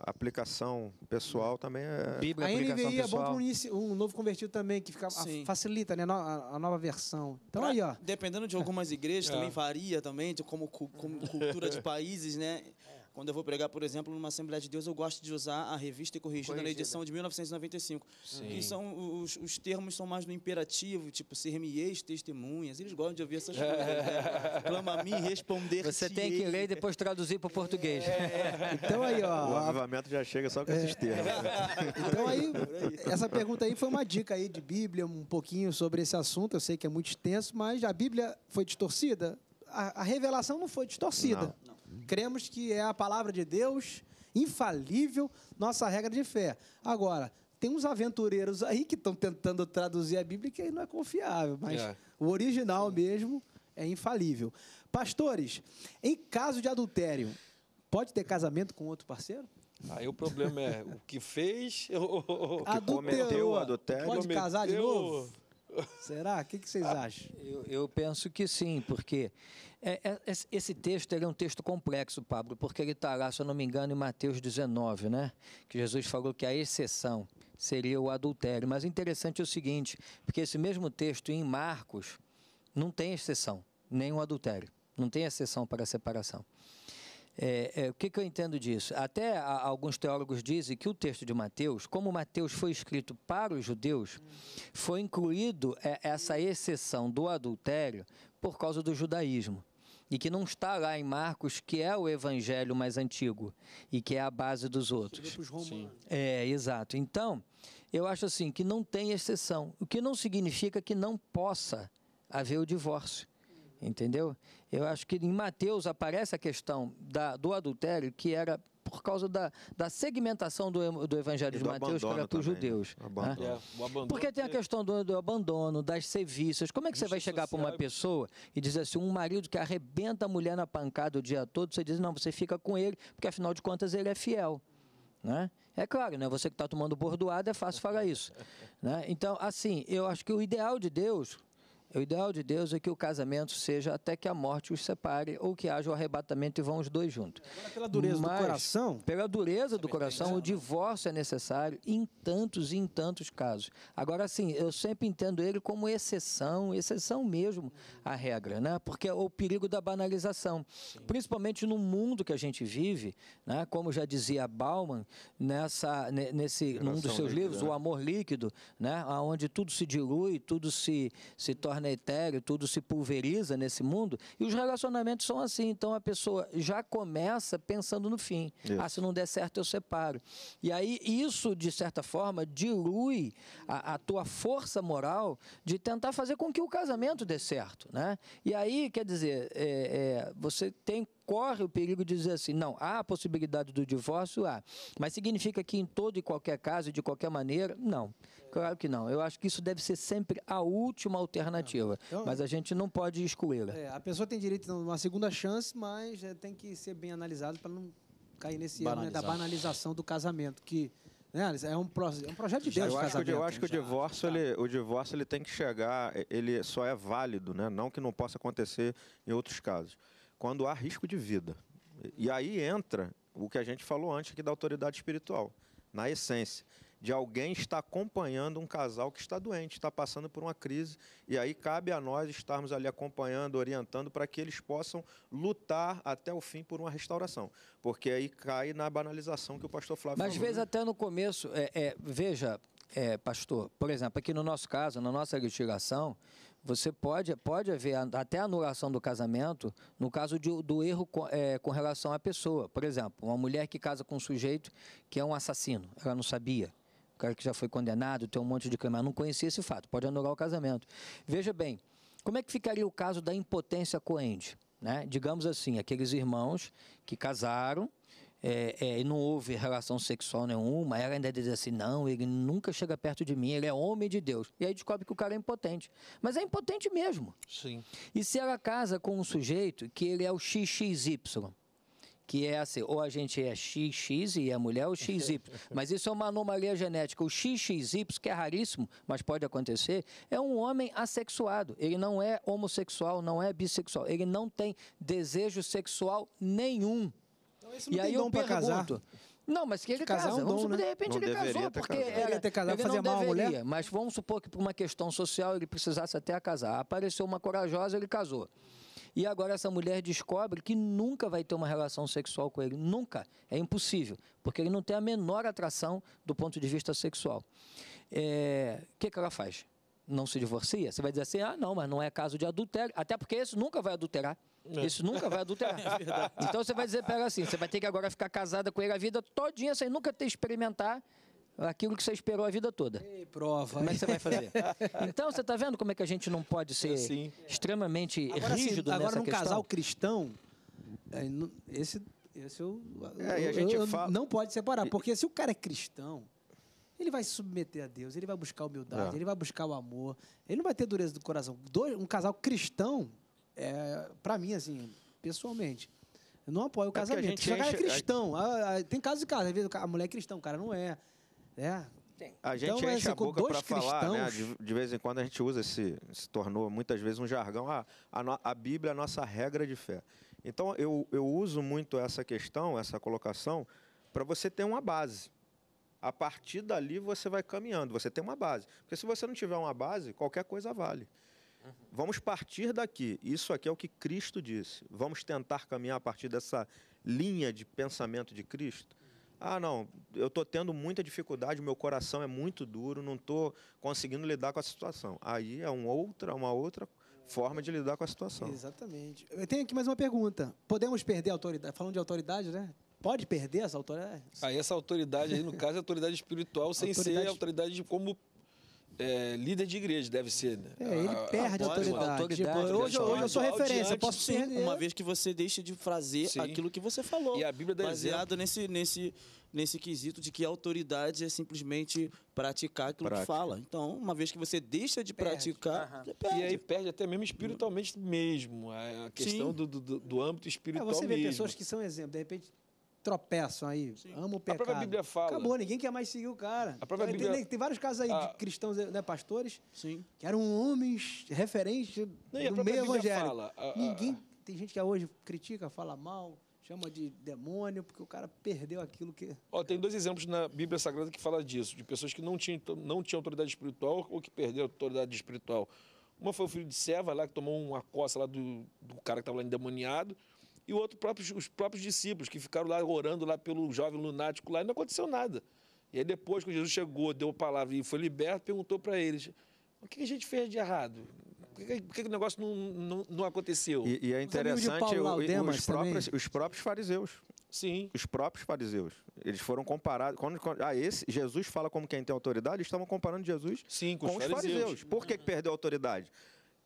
Speaker 2: a, aplicação pessoal também é. Bíblia, a NVI é bom para
Speaker 1: um, novo convertido também, que fica, a, facilita né, a, a, nova versão. Então pra, aí, ó.
Speaker 4: Dependendo de algumas igrejas, é. também varia também, de como, como cultura de países, né? Quando eu vou pregar, por exemplo, numa Assembleia de Deus, eu gosto de usar a revista e corrigida, corrigida. na edição de 1995. Sim. Que são os, os termos são mais no imperativo, tipo ser me testemunhas. Eles gostam de ouvir essas coisas. Né? Clama a mim responder. Você tem que ler e depois
Speaker 3: traduzir para o português. É. Então aí, ó. O avivamento
Speaker 1: já
Speaker 2: chega só com esses é. termos. Então
Speaker 1: aí, essa pergunta aí foi uma dica aí de Bíblia, um pouquinho sobre esse assunto. Eu sei que é muito extenso, mas a Bíblia foi distorcida? A, a revelação não foi distorcida. Não. Não cremos que é a palavra de Deus, infalível, nossa regra de fé. Agora, tem uns aventureiros aí que estão tentando traduzir a Bíblia que aí não é confiável, mas é. o original mesmo é infalível. Pastores, em caso de adultério, pode ter casamento com outro parceiro?
Speaker 5: Aí o problema é o que fez, o cometeu o adultério. Pode cometeu... casar de novo?
Speaker 3: Será? O que, que vocês ah, acham? Eu, eu penso que sim, porque é, é, esse texto é um texto complexo, Pablo, porque ele está lá, se eu não me engano, em Mateus 19, né? Que Jesus falou que a exceção seria o adultério. Mas interessante é o seguinte, porque esse mesmo texto em Marcos não tem exceção, nem o adultério. Não tem exceção para a separação. É, é, o que, que, eu entendo disso? Até a, alguns teólogos dizem que o texto de Mateus, como Mateus foi escrito para os judeus, foi incluído é, essa exceção do adultério por causa do judaísmo e que não está lá em Marcos, que é o evangelho mais antigo e que é a base dos outros. É, exato. Então, eu acho assim que não tem exceção, o que não significa que não possa haver o divórcio. Entendeu? Eu acho que em Mateus aparece a questão da, do adultério, que era por causa da, da segmentação do, do Evangelho de Mateus para os né? judeus. Né? É, Porque tem a questão do, do abandono, das serviços. Como é que você vai chegar para uma é pessoa e dizer assim, um marido que arrebenta a mulher na pancada o dia todo, você diz, não, você fica com ele, porque afinal de contas ele é fiel. Né? É claro, né? você que está tomando bordoada, é fácil falar isso. Né? Então, assim, eu acho que o ideal de Deus, o ideal de Deus é que o casamento seja até que a morte os separe ou que haja o arrebatamento e vão os dois juntos. Agora, pela dureza Mas, do coração. Pela dureza do coração, o divórcio é necessário em tantos e em tantos casos. Agora, sim, eu sempre entendo ele como exceção, exceção mesmo à regra, né? Porque é o perigo da banalização. Sim. Principalmente no mundo que a gente vive, né? como já dizia Bauman, nessa, nesse, num dos seus livros, né? O Amor Líquido, né? onde tudo se dilui, tudo se, se torna torna é etéreo, tudo se pulveriza nesse mundo, e os relacionamentos são assim. Então a pessoa já começa pensando no fim. Ah, isso. Ah, se não der certo, eu separo. E aí isso, de certa forma, dilui a, a tua força moral de tentar fazer com que o casamento dê certo. Né? E aí, quer dizer, é, é, você tem corre o perigo de dizer assim, não, há a possibilidade do divórcio, há. Mas significa que em todo e qualquer caso, de qualquer maneira, não. Claro que não. Eu acho que isso deve ser sempre a última alternativa. Então, mas a gente não pode excluí-la.
Speaker 1: É, a pessoa tem direito a uma segunda chance, mas é, tem que ser bem analisado para não cair nesse erro né, da banalização do casamento, que né, é, um pro, é um projeto de Deus. Eu acho, que, eu acho que o
Speaker 2: né? divórcio, ele, o divórcio ele tem que chegar, ele só é válido, né? não que não possa acontecer em outros casos quando há risco de vida. E aí entra o que a gente falou antes aqui da autoridade espiritual, na essência, de alguém estar acompanhando um casal que está doente, está passando por uma crise, e aí cabe a nós estarmos ali acompanhando, orientando para que eles possam lutar até o fim por uma restauração, porque aí cai na banalização que o pastor Flávio. Mas às vezes né?
Speaker 3: até no começo, é, é, veja, é, pastor, por exemplo, aqui no nosso caso, na nossa investigação, você pode, pode haver até anulação do casamento no caso de, do erro com, é, com relação à pessoa. Por exemplo, uma mulher que casa com um sujeito que é um assassino, ela não sabia cara que já foi condenado, tem um monte de crime, ela não conhecia esse fato, pode anular o casamento. Veja bem, como é que ficaria o caso da impotência coende? Né? Digamos assim, aqueles irmãos que casaram, é, é, não houve relação sexual nenhuma, ela ainda diz assim, não, ele nunca chega perto de mim, ele é homem de Deus. E aí descobre que o cara é impotente. Mas é impotente mesmo. Sim. E se ela casa com um sujeito que ele é o XXY, que é assim, ou a gente é XX e a mulher é o XY. mas isso é uma anomalia genética. O XXY, que é raríssimo, mas pode acontecer, é um homem assexuado. Ele não é homossexual, não é bissexual. Ele não tem desejo sexual nenhum. Então, esse não e tem aí dom eu pra pergunto, casar. Não, mas que ele casar casa. É um vamos dom, supor, né? de repente não ele casou, porque casado. É, ele ter casado, ele fazer mal deveria, mulher. Mas vamos supor que por uma questão social ele precisasse até casar. Apareceu uma corajosa, ele casou. E agora essa mulher descobre que nunca vai ter uma relação sexual com ele. Nunca. É impossível. Porque ele não tem a menor atração do ponto de vista sexual. O é, que, que ela faz? Não se divorcia? Você vai dizer assim, ah, não, mas não é caso de adultério. Até porque esse nunca vai adulterar. É. Isso nunca vai adulterar. É então você vai dizer para ela assim, você vai ter que agora ficar casada com ele a vida todinha sem nunca ter experimentar aquilo que você esperou a vida toda. Ei, prova. Como é que você vai fazer? então você está vendo como é que a gente não pode ser assim. extremamente agora, assim, rígido assim, agora um questão? casal
Speaker 1: cristão, é, esse esse eu, é, eu, a gente eu, fala... não pode separar, porque se o cara é cristão, ele vai se submeter a Deus, ele vai buscar humildade, é. ele vai buscar o amor, ele não vai ter dureza do coração. um casal cristão é, para mim, assim, pessoalmente,
Speaker 2: eu não apoio o casamento. É porque é enche... é
Speaker 1: cristão. A... Ah, ah, tem caso de casa Às vezes a mulher é cristão, o cara não é.
Speaker 2: É. A gente então, enche a assim, boca para falar, né? de, de, vez em quando a gente usa esse, se tornou muitas vezes um jargão, ah, a, a Bíblia é a nossa regra de fé. Então eu, eu uso muito essa questão, essa colocação, para você ter uma base. A partir dali você vai caminhando, você tem uma base. Porque se você não tiver uma base, qualquer coisa vale. Vamos partir daqui. Isso aqui é o que Cristo disse. Vamos tentar caminhar a partir dessa linha de pensamento de Cristo. Ah, não, eu estou tendo muita dificuldade, meu coração é muito duro, não estou conseguindo lidar com a situação. Aí é um outra, uma outra forma de lidar com a situação.
Speaker 1: Exatamente. Eu tenho aqui mais uma pergunta. Podemos perder a autoridade? Falando de autoridade, né? Pode perder essa autoridade?
Speaker 2: Ah, essa autoridade
Speaker 5: aí, no caso, é autoridade espiritual, sem autoridade... ser autoridade como é, líder de igreja deve
Speaker 4: ser. Né? É, ele perde a, a autoridade. autoridade. Tipo, né? hoje, hoje eu sou referência, eu posso ser. Uma vez que você deixa de fazer sim. aquilo que você falou. E a Bíblia dá Baseado nesse, nesse, nesse quesito de que a autoridade é simplesmente praticar aquilo Prática. que fala. Então, uma vez que você deixa de perde. praticar, E aí perde até mesmo espiritualmente
Speaker 5: mesmo. A questão do, do, do, âmbito espiritual é, você vê mesmo. pessoas
Speaker 1: que são exemplo. De repente tropeçam aí, Sim. amam o pecado. A própria Bíblia fala. Acabou, ninguém quer mais seguir o cara. A própria Bíblia... tem, vários casos aí a... de ah. cristãos, eh, né, pastores, Sim. que eram homens referentes do meio evangélico. Fala, a, Ninguém, tem gente que hoje critica, fala mal, chama de demônio, porque o cara perdeu aquilo que.
Speaker 5: Ó, tem dois exemplos na Bíblia Sagrada que fala disso, de pessoas que não tinham, não tinham autoridade espiritual ou que perderam autoridade espiritual. Uma foi o filho de Seva lá, que tomou uma coça lá do, do cara que estava lá endemoniado e o outro próprios, os próprios discípulos que ficaram lá orando lá pelo jovem lunático lá e não aconteceu nada. E aí depois que Jesus chegou, deu a palavra e foi liberto, perguntou para eles, o que a gente fez de errado? Por que, que o negócio não, não, não aconteceu?
Speaker 2: E, e, é interessante os, os, próprios, os próprios fariseus. Sim. Os próprios fariseus. Eles foram comparados. Quando, quando, ah, esse, Jesus fala como quem tem autoridade, eles estavam comparando Jesus Sim, com, com os, fariseus. fariseus. Por que, que perdeu a autoridade?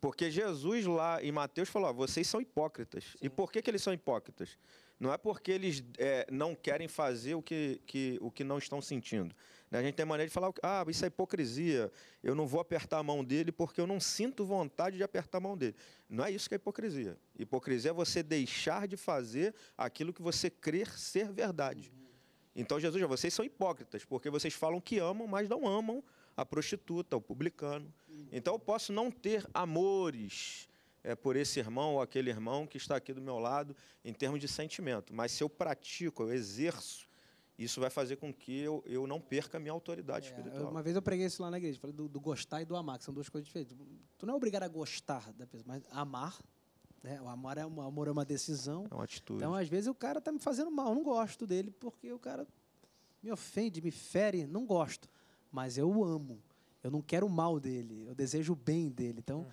Speaker 2: Porque Jesus lá em Mateus falou: ó, vocês são hipócritas. Sim. E por que, que eles são hipócritas? Não é porque eles é, não querem fazer o que, que, o que não estão sentindo. Né, a gente tem maneira de falar, ah, isso é hipocrisia, eu não vou apertar a mão dele porque eu não sinto vontade de apertar a mão dele. Não é isso que é hipocrisia. Hipocrisia é você deixar de fazer aquilo que você crer ser verdade. Uhum. Então Jesus, vocês são hipócritas, porque vocês falam que amam, mas não amam a prostituta, o publicano. Então eu posso não ter amores é, por esse irmão ou aquele irmão que está aqui do meu lado em termos de sentimento, mas se eu pratico, eu exerço, isso vai fazer com que eu, eu não perca a minha autoridade é, espiritual.
Speaker 1: Uma vez eu preguei isso lá na igreja, falei do, do, gostar e do amar, que são duas coisas diferentes. Tu não é obrigado a gostar da pessoa, mas amar. Né? O amor é, uma, amor é uma decisão. É uma atitude. Então, às vezes, o cara está me fazendo mal, eu não gosto dele, porque o cara me ofende, me fere, não gosto mas eu o amo. Eu não quero o mal dele, eu desejo o bem dele. Então, uhum.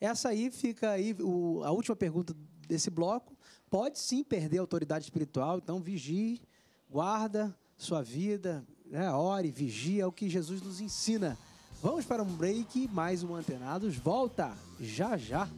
Speaker 1: essa aí fica aí o, a última pergunta desse bloco. Pode sim perder a autoridade espiritual, então vigie, guarda sua vida, né? ore, vigia, é o que Jesus nos ensina. Vamos para um break, mais um Antenados, volta já já.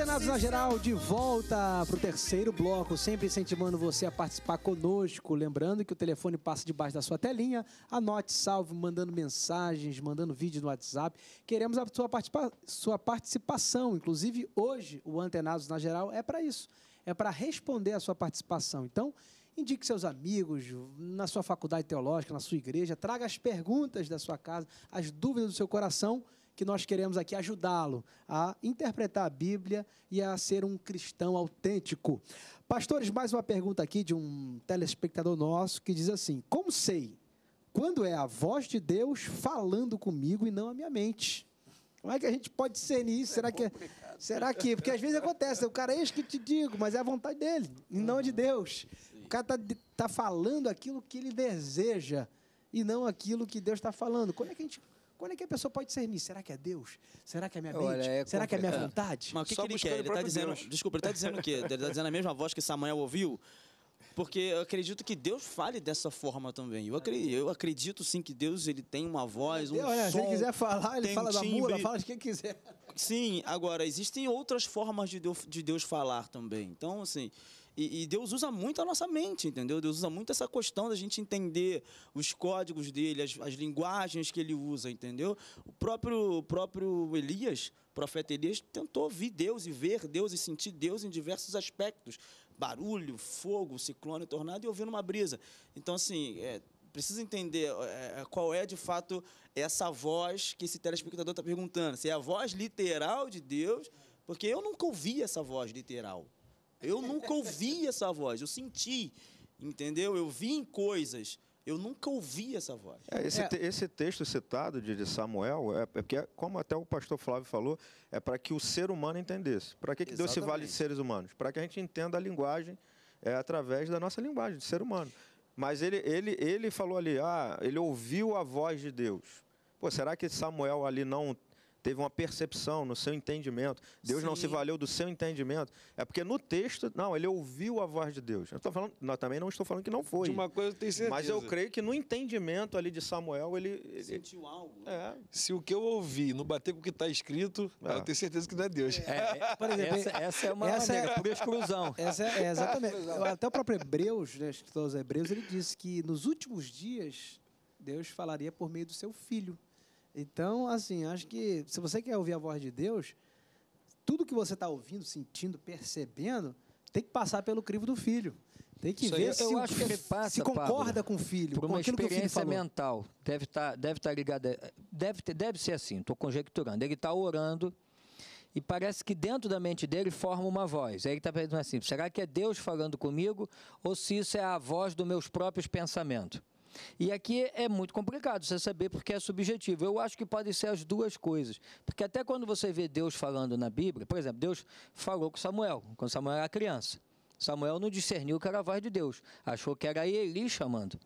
Speaker 4: Antenados na Geral, de
Speaker 1: volta para o terceiro bloco, sempre incentivando você a participar conosco. Lembrando que o telefone passa debaixo da sua telinha. Anote, salve, mandando mensagens, mandando vídeo no WhatsApp. Queremos a sua, participa sua participação. Inclusive, hoje, o Antenados na Geral é para isso. É para responder a sua participação. Então, indique seus amigos, na sua faculdade teológica, na sua igreja. Traga as perguntas da sua casa, as dúvidas do seu coração que nós queremos aqui ajudá-lo a interpretar a Bíblia e a ser um cristão autêntico. Pastores, mais uma pergunta aqui de um telespectador nosso que diz assim: Como sei quando é a voz de Deus falando comigo e não a minha mente? Como é que a gente pode ser nisso? É será que, é, será que? É? Porque às vezes acontece, o cara é isso que te digo, mas é a vontade dele, e uhum. não de Deus. O cara está tá falando aquilo que ele deseja e não aquilo que Deus está falando. Como é que a gente quando é que a pessoa pode discernir? Será que é Deus? Será que é minha mente? Olha, é Será que é minha vontade? Mas o
Speaker 4: que, que ele quer? Ele está dizendo. Deus. Desculpa, ele está dizendo o quê? Ele está dizendo a mesma voz que Samuel ouviu? Porque eu acredito que Deus fale dessa forma também. Eu acredito, eu acredito sim que Deus ele tem uma voz, um olha, som. Se ele quiser falar, ele fala da mula, fala de quem quiser. Sim, agora, existem outras formas de Deus, de Deus falar também. Então, assim, e, e, Deus usa muito a nossa mente, entendeu? Deus usa muito essa questão da gente entender os códigos dele, as, as linguagens que ele usa, entendeu? O próprio, próprio Elias, profeta Elias, tentou ouvir Deus e ver Deus e sentir Deus em diversos aspectos: barulho, fogo, ciclone, tornado e ouvindo uma brisa. Então, assim. É, precisa entender é, é, qual é de fato essa voz que esse telespectador está perguntando. Se é a voz literal de Deus, porque eu nunca ouvi essa voz literal. Eu nunca ouvi essa voz, eu senti, entendeu? Eu vi em coisas. Eu nunca ouvi essa voz. É, esse, é.
Speaker 2: esse, texto citado de, Samuel, é, porque, como até o pastor Flávio falou, é para que o ser humano entendesse. Para que, que Deus se vale de seres humanos? Para que a gente entenda a linguagem é, através da nossa linguagem, de ser humano. Mas ele, ele, ele falou ali, ah, ele ouviu a voz de Deus. Pô, será que Samuel ali não teve uma percepção no seu entendimento. Deus Sim. não se valeu do seu entendimento. É porque no texto, não, ele ouviu a voz de Deus. Eu estou falando, não, também não estou falando que não foi. De uma coisa eu tenho certeza. Mas eu creio que no entendimento ali de Samuel, ele. ele Sentiu
Speaker 5: algo. Né? É. Se o que eu ouvi não bater com o que está escrito, é. eu tenho certeza que não é Deus. É, é por exemplo, essa, essa, é uma essa maneira, é, por exclusão. Essa é, é exatamente.
Speaker 1: Até o próprio Hebreus, né, escritor aos Hebreus, ele disse que nos últimos dias Deus falaria por meio do seu filho. Então, assim, acho que se você quer ouvir a voz de Deus, tudo que você está ouvindo, sentindo, percebendo, tem que passar pelo crivo do filho. Tem que Isso ver se, eu acho que passa, se concorda Pablo, com o filho. Por uma com experiência mental.
Speaker 3: Deve estar tá, deve tá ligado é, Deve, ter, deve ser assim, estou conjecturando. Ele está orando e parece que dentro da mente dele forma uma voz. Aí ele está perguntando assim: será que é Deus falando comigo ou se isso é a voz dos meus próprios pensamentos? E aqui é muito complicado você saber porque é subjetivo. Eu acho que podem ser as duas coisas. Porque até quando você vê Deus falando na Bíblia, por exemplo, Deus falou com Samuel, quando Samuel era criança. Samuel não discerniu que era a voz de Deus, achou que era Eli chamando.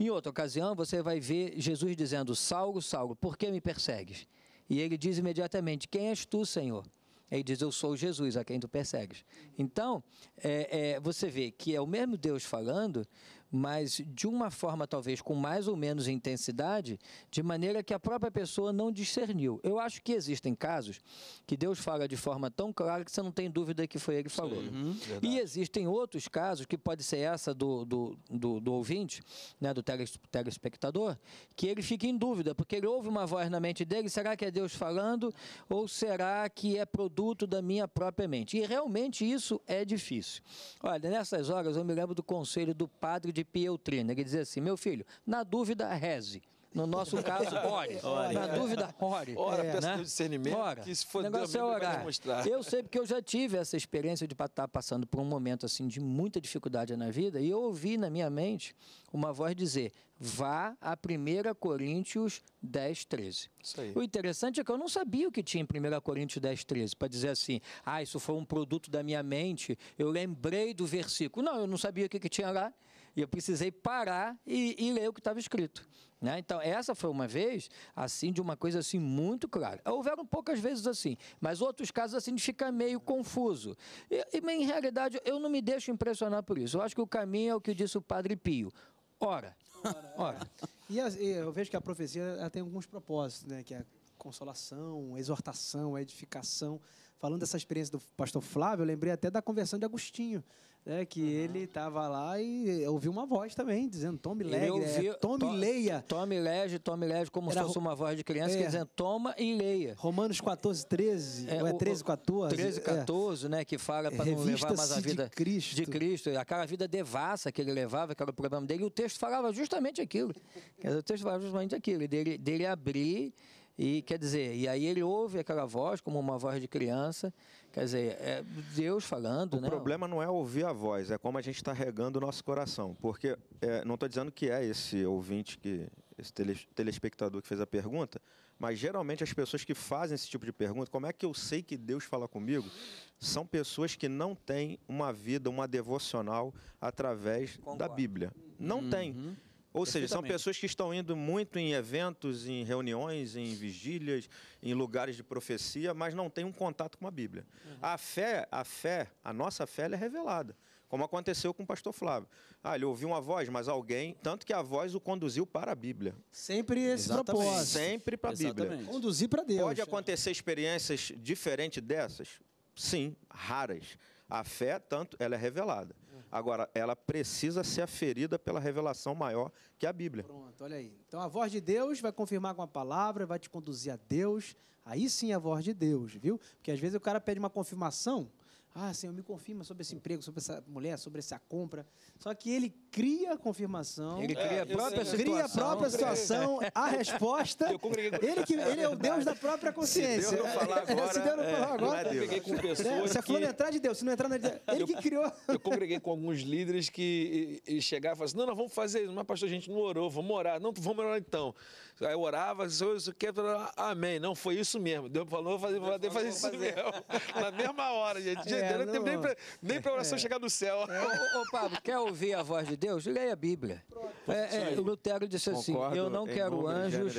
Speaker 3: Em outra ocasião, você vai ver Jesus dizendo: Saulo, Saulo, por que me persegues? E ele diz imediatamente: Quem és tu, Senhor? Ele diz: Eu sou Jesus, a quem tu persegues. Então, é, é, você vê que é o mesmo Deus falando, mas de uma forma talvez com mais ou menos intensidade, de maneira que a própria pessoa não discerniu. Eu acho que existem casos que Deus fala de forma tão clara que você não tem dúvida que foi ele que falou. Sim, uhum, né? E existem outros casos, que pode ser essa do, do, do, do ouvinte, né, do tele, telespectador, que ele fica em dúvida, porque ele ouve uma voz na mente dele, será que é Deus falando ou será que é produto da minha própria mente? E realmente isso é difícil. Olha, nessas horas eu me lembro do conselho do padre de de Pietrina. Né? que dizia assim: meu filho, na dúvida, reze. No nosso caso, ore. ore. Na dúvida, ore. Ora, é, peça né? discernimento, ora. que se for o negócio é orar. Eu sei porque eu já tive essa experiência de estar passando por um momento assim de muita dificuldade na vida e eu ouvi na minha mente uma voz dizer, vá a 1 Coríntios 10, 13. O interessante é que eu não sabia o que tinha em 1 Coríntios 10, 13, para dizer assim, ah, isso foi um produto da minha mente, eu lembrei do versículo. Não, eu não sabia o que, que tinha lá. E eu precisei parar e, e ler o que estava escrito. Né? Então, essa foi uma vez, assim, de uma coisa assim muito clara. Houveram poucas vezes assim, mas outros casos assim de ficar meio confuso. E, e em realidade, eu não me deixo impressionar por isso. Eu acho que o caminho é o que disse o Padre Pio. Ora.
Speaker 1: Ora. Ora. E, e eu vejo que a profecia tem alguns propósitos, né? Que é consolação, exortação, edificação. Falando dessa experiência do pastor Flávio, eu lembrei até da conversão de Agostinho né, que uhum. ele estava lá e ouviu uma voz também, dizendo Tome Leia, é, tome
Speaker 3: to, leia. Tome leia, tome leia, como Era, se fosse uma voz de criança, é, que dizendo toma e leia.
Speaker 1: Romanos 14, 13,
Speaker 3: é, ou é 13, 14? 13, 14, é, né, que fala para não levar mais a vida de Cristo. de Cristo, aquela vida devassa que ele levava, aquele era o problema dele, e o texto falava justamente aquilo. O texto falava justamente aquilo, dele, dele abrir e quer dizer, e aí ele ouve aquela voz como uma voz de criança, quer dizer, é Deus falando. O né?
Speaker 2: problema não é ouvir a voz, é como a gente está regando o nosso coração. Porque é, não estou dizendo que é esse ouvinte, que, esse telespectador que fez a pergunta, mas geralmente as pessoas que fazem esse tipo de pergunta, como é que eu sei que Deus fala comigo? São pessoas que não têm uma vida, uma devocional através Concordo. da Bíblia. Não uhum. tem. Ou seja, são pessoas que estão indo muito em eventos, em reuniões, em vigílias, em lugares de profecia, mas não têm um contato com a Bíblia. Uhum. A fé, a fé, a nossa fé é revelada, como aconteceu com o pastor Flávio. Ah, ele ouviu uma voz, mas alguém, tanto que a voz o conduziu para a Bíblia. Sempre esse Exatamente. propósito. Sempre para a Bíblia.
Speaker 1: Conduzir para Deus. Pode né?
Speaker 2: acontecer experiências diferentes dessas? Sim, raras. A fé, tanto, ela é revelada. Agora, ela precisa ser aferida pela revelação maior que a Bíblia. Pronto,
Speaker 1: olha aí. Então a voz de Deus vai confirmar com a palavra, vai te conduzir a Deus. Aí sim é a voz de Deus, viu? Porque às vezes o cara pede uma confirmação ah, Senhor, me confirma sobre esse emprego, sobre essa mulher, sobre essa compra. Só que ele cria a confirmação. Ele cria a é, própria situação. Cria a própria situação, a resposta. Ele, que, ele é o Deus da própria consciência. É, se Deus não falar é, agora... se Deus não falar agora... Eu peguei com pessoas né, Se a entrar de Deus, se não entrar na de Deus.
Speaker 5: Ele que criou. Eu congreguei com alguns líderes que chegavam e falavam assim, não, nós vamos fazer isso. Mas, pastor, a gente não orou, vamos orar. Não, vamos orar então. Aí eu orava, isso quer, amém. Não foi isso mesmo. Deus falou, vou fazer, Deus falou, fazer isso fazer.
Speaker 2: mesmo.
Speaker 5: Na mesma
Speaker 3: hora, gente. É, gente é, não... nem para nem pra oração é. chegar no céu. É, ô, Pablo, quer ouvir a voz de Deus? Leia a Bíblia. É, é, Lutero disse assim: Eu não quero anjos,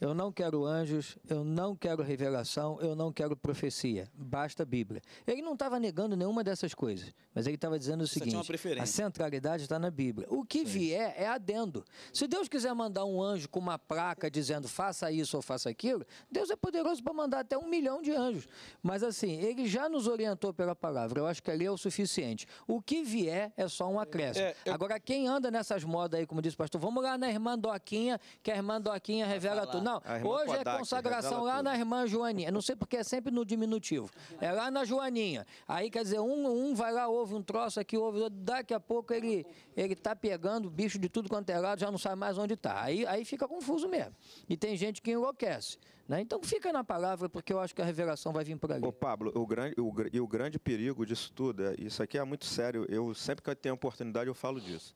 Speaker 3: eu não quero anjos, eu não quero revelação, eu não quero profecia. Basta a Bíblia. Ele não estava negando nenhuma dessas coisas, mas ele estava dizendo o é seguinte: a centralidade está na Bíblia. O que Sim. vier é adendo. Se Deus quiser mandar um anjo com uma placa, dizendo faça isso ou faça aquilo, Deus é poderoso para mandar até um milhão de anjos. Mas assim, ele já nos orientou pela palavra. Eu acho que ali é o suficiente. O que vier é só um acréscimo. É, Agora, quem anda nessas modas aí, como disse o pastor, vamos lá na irmã Doquinha, que a irmã Doquinha revela tudo. Não, hoje é Kodak, é consagração lá tudo. na irmã Joaninha. Não sei porque é sempre no diminutivo. É lá na Joaninha. Aí, quer dizer, um, um vai lá, ouve um troço aqui, ouve outro. Daqui a pouco ele, ele tá pegando bicho de tudo quanto é lado, já não sabe mais onde está. Aí, aí fica confuso mesmo e tem gente que enlouquece. Né? Então fica na palavra, porque eu acho que a revelação vai vir por ali. Ô, Pablo,
Speaker 2: o grande, o, e o grande perigo disso tudo, é, isso aqui é muito sério. Eu sempre que eu tenho oportunidade eu falo disso.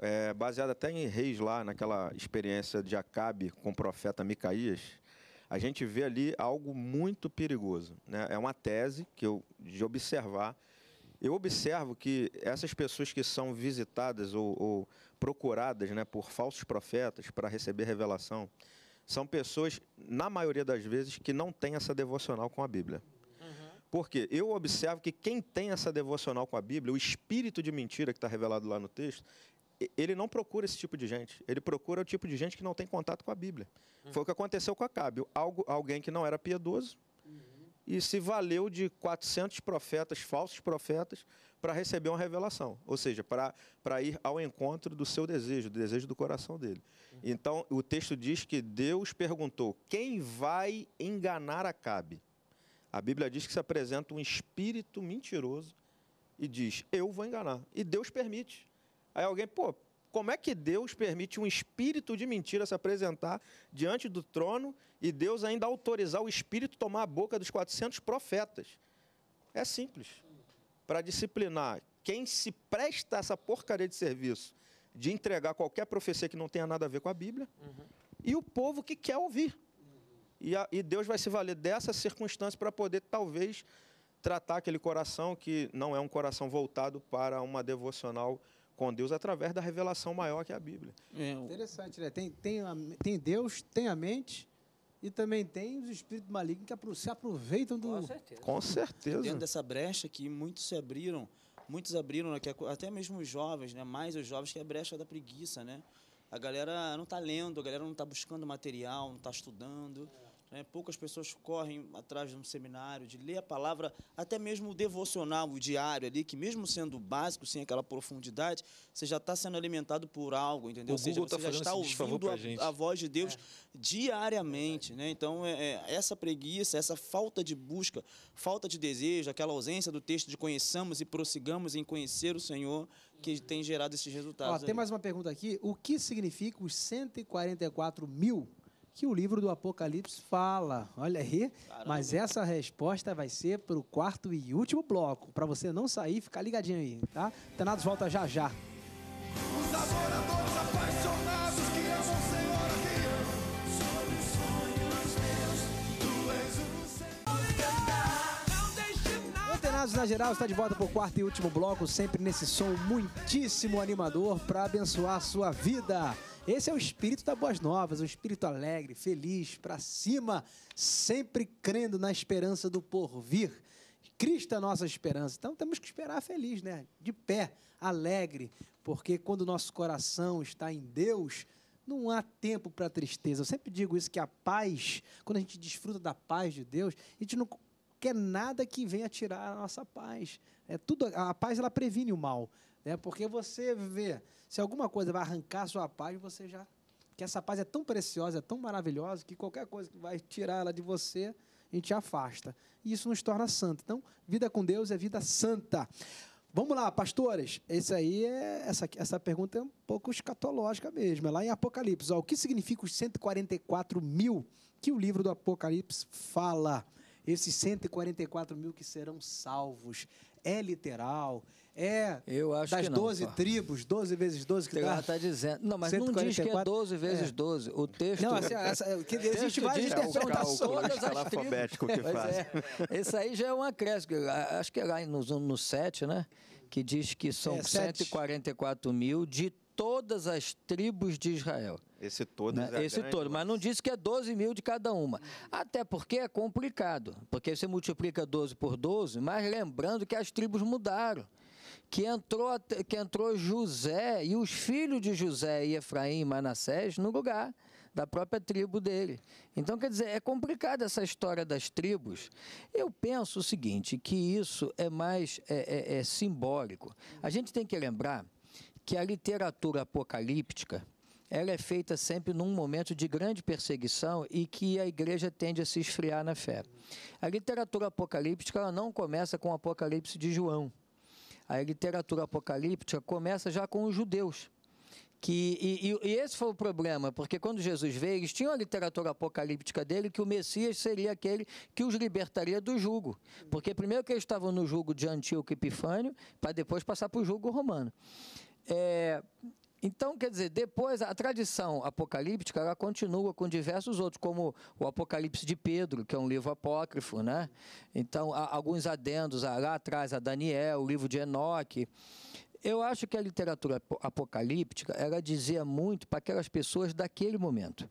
Speaker 2: É, baseado até em Reis lá, naquela experiência de Acabe com o profeta Micaías, a gente vê ali algo muito perigoso. Né? É uma tese que eu de observar. Eu observo que essas pessoas que são visitadas ou, ou procuradas né, por falsos profetas para receber revelação são pessoas, na maioria das vezes, que não têm essa devocional com a Bíblia. Uhum. Porque eu observo que quem tem essa devocional com a Bíblia, o espírito de mentira que está revelado lá no texto, ele não procura esse tipo de gente. Ele procura o tipo de gente que não tem contato com a Bíblia. Foi o que aconteceu com Acabe. Algo, alguém que não era piedoso, e se valeu de 400 profetas, falsos profetas, para receber uma revelação, ou seja, para ir ao encontro do seu desejo, do desejo do coração dele. Então, o texto diz que Deus perguntou: quem vai enganar Acabe? A Bíblia diz que se apresenta um espírito mentiroso e diz: eu vou enganar. E Deus permite. Aí alguém, pô, como é que Deus permite um espírito de mentira se apresentar diante do trono e Deus ainda autorizar o espírito tomar a boca dos 400 profetas? É simples. Para disciplinar quem se presta a essa porcaria de serviço de entregar qualquer profecia que não tenha nada a ver com a Bíblia uhum. e o povo que quer ouvir. E, a, e, Deus vai se valer dessa circunstância para poder, talvez, tratar aquele coração que não é um coração voltado para uma devocional com Deus através da revelação maior que é a Bíblia. É, Interessante,
Speaker 1: né? Tem, tem, a, tem Deus, tem a mente e também tem os espíritos malignos que se aproveitam do. Com certeza.
Speaker 2: Com certeza.
Speaker 4: Dentro dessa brecha que muitos se abriram, muitos abriram, né, é até mesmo os jovens, né, mais os jovens, que é a brecha da preguiça, né? A galera não está lendo, a galera não está buscando material, não está estudando. É. Né? Poucas pessoas correm atrás de um seminário, de ler a palavra, até mesmo o devocional, o diário ali, que mesmo sendo básico, sem aquela profundidade, você já está sendo alimentado por algo, entendeu? O Ou seja, tá você já está ouvindo a, a, voz de Deus é. diariamente. É né? Então, é, é, essa preguiça, essa falta de busca, falta de desejo, aquela ausência do texto de conheçamos e prossigamos em conhecer o Senhor, que tem gerado esses resultados. Ó, tem mais
Speaker 1: uma pergunta aqui. O que significa os 144 mil que o livro do Apocalipse fala. Olha aí, Caramba. mas essa resposta vai ser para o quarto e último bloco. Para você não sair, ficar ligadinho aí, tá? Tanados volta já já.
Speaker 3: Os adoradores apaixonados que amam o Senhor aqui.
Speaker 1: na geral está de volta para o quarto e último bloco, sempre nesse som muitíssimo animador para abençoar a sua vida. Esse é o espírito da Boas Novas, o espírito alegre, feliz, para cima, sempre crendo na esperança do porvir. Cristo é a nossa esperança. Então temos que esperar feliz, né? De pé, alegre, porque quando o nosso coração está em Deus, não há tempo para tristeza. Eu sempre digo isso que a paz, quando a gente desfruta da paz de Deus, a gente não quer nada que venha tirar a nossa paz. É tudo a paz ela previne o mal. Né? Porque você vê, se alguma coisa vai arrancar sua paz, você já. Que essa paz é tão preciosa, é tão maravilhosa, que qualquer coisa que vai tirar ela de você, a gente afasta. E isso nos torna santo. Então, vida com Deus é vida santa. Vamos lá, pastores. Esse aí é, essa, essa pergunta é um pouco escatológica mesmo. É lá em Apocalipse. Ó, o que significa os 144 mil que o livro do Apocalipse fala? Esses 144 mil que serão salvos. É literal? É.
Speaker 3: Eu acho das que não, 12 pô. tribos, 12 vezes 12 que dá. está dizendo. Não, mas 144. não diz que é 12 vezes é. 12. O texto. Não, assim, essa, é, que existe várias interpretações. É o cálculo é alfabético que faz. É. Esse aí já é um acréscimo. Acho que é lá no, no 7, né? Que diz que são é, 144 mil de todas as tribos de Israel. Esse todo. Né? É Esse todo, coisa. mas não disse que é 12 mil de cada uma. Até porque é complicado, porque você multiplica 12 por 12, mas lembrando que as tribos mudaram que entrou, que entrou José e os filhos de José e Efraim e Manassés no lugar da própria tribo dele. Então, quer dizer, é complicada essa história das tribos. Eu penso o seguinte, que isso é mais é, é, é simbólico. A gente tem que lembrar que a literatura apocalíptica ela é feita sempre num momento de grande perseguição e que a igreja tende a se esfriar na fé. A literatura apocalíptica ela não começa com o Apocalipse de João a literatura apocalíptica começa já com os judeus. Que, e, e, esse foi o problema, porque quando Jesus veio, eles tinham a literatura apocalíptica dele que o Messias seria aquele que os libertaria do jugo. Porque primeiro que eles estavam no jugo de Antíoco e Epifânio, para depois passar para o jugo romano. É, então, quer dizer, depois a tradição apocalíptica ela continua com diversos outros, como o Apocalipse de Pedro, que é um livro apócrifo, né? Então, há alguns adendos lá atrás a Daniel, o livro de Enoque. Eu acho que a literatura apocalíptica ela dizia muito para aquelas pessoas daquele momento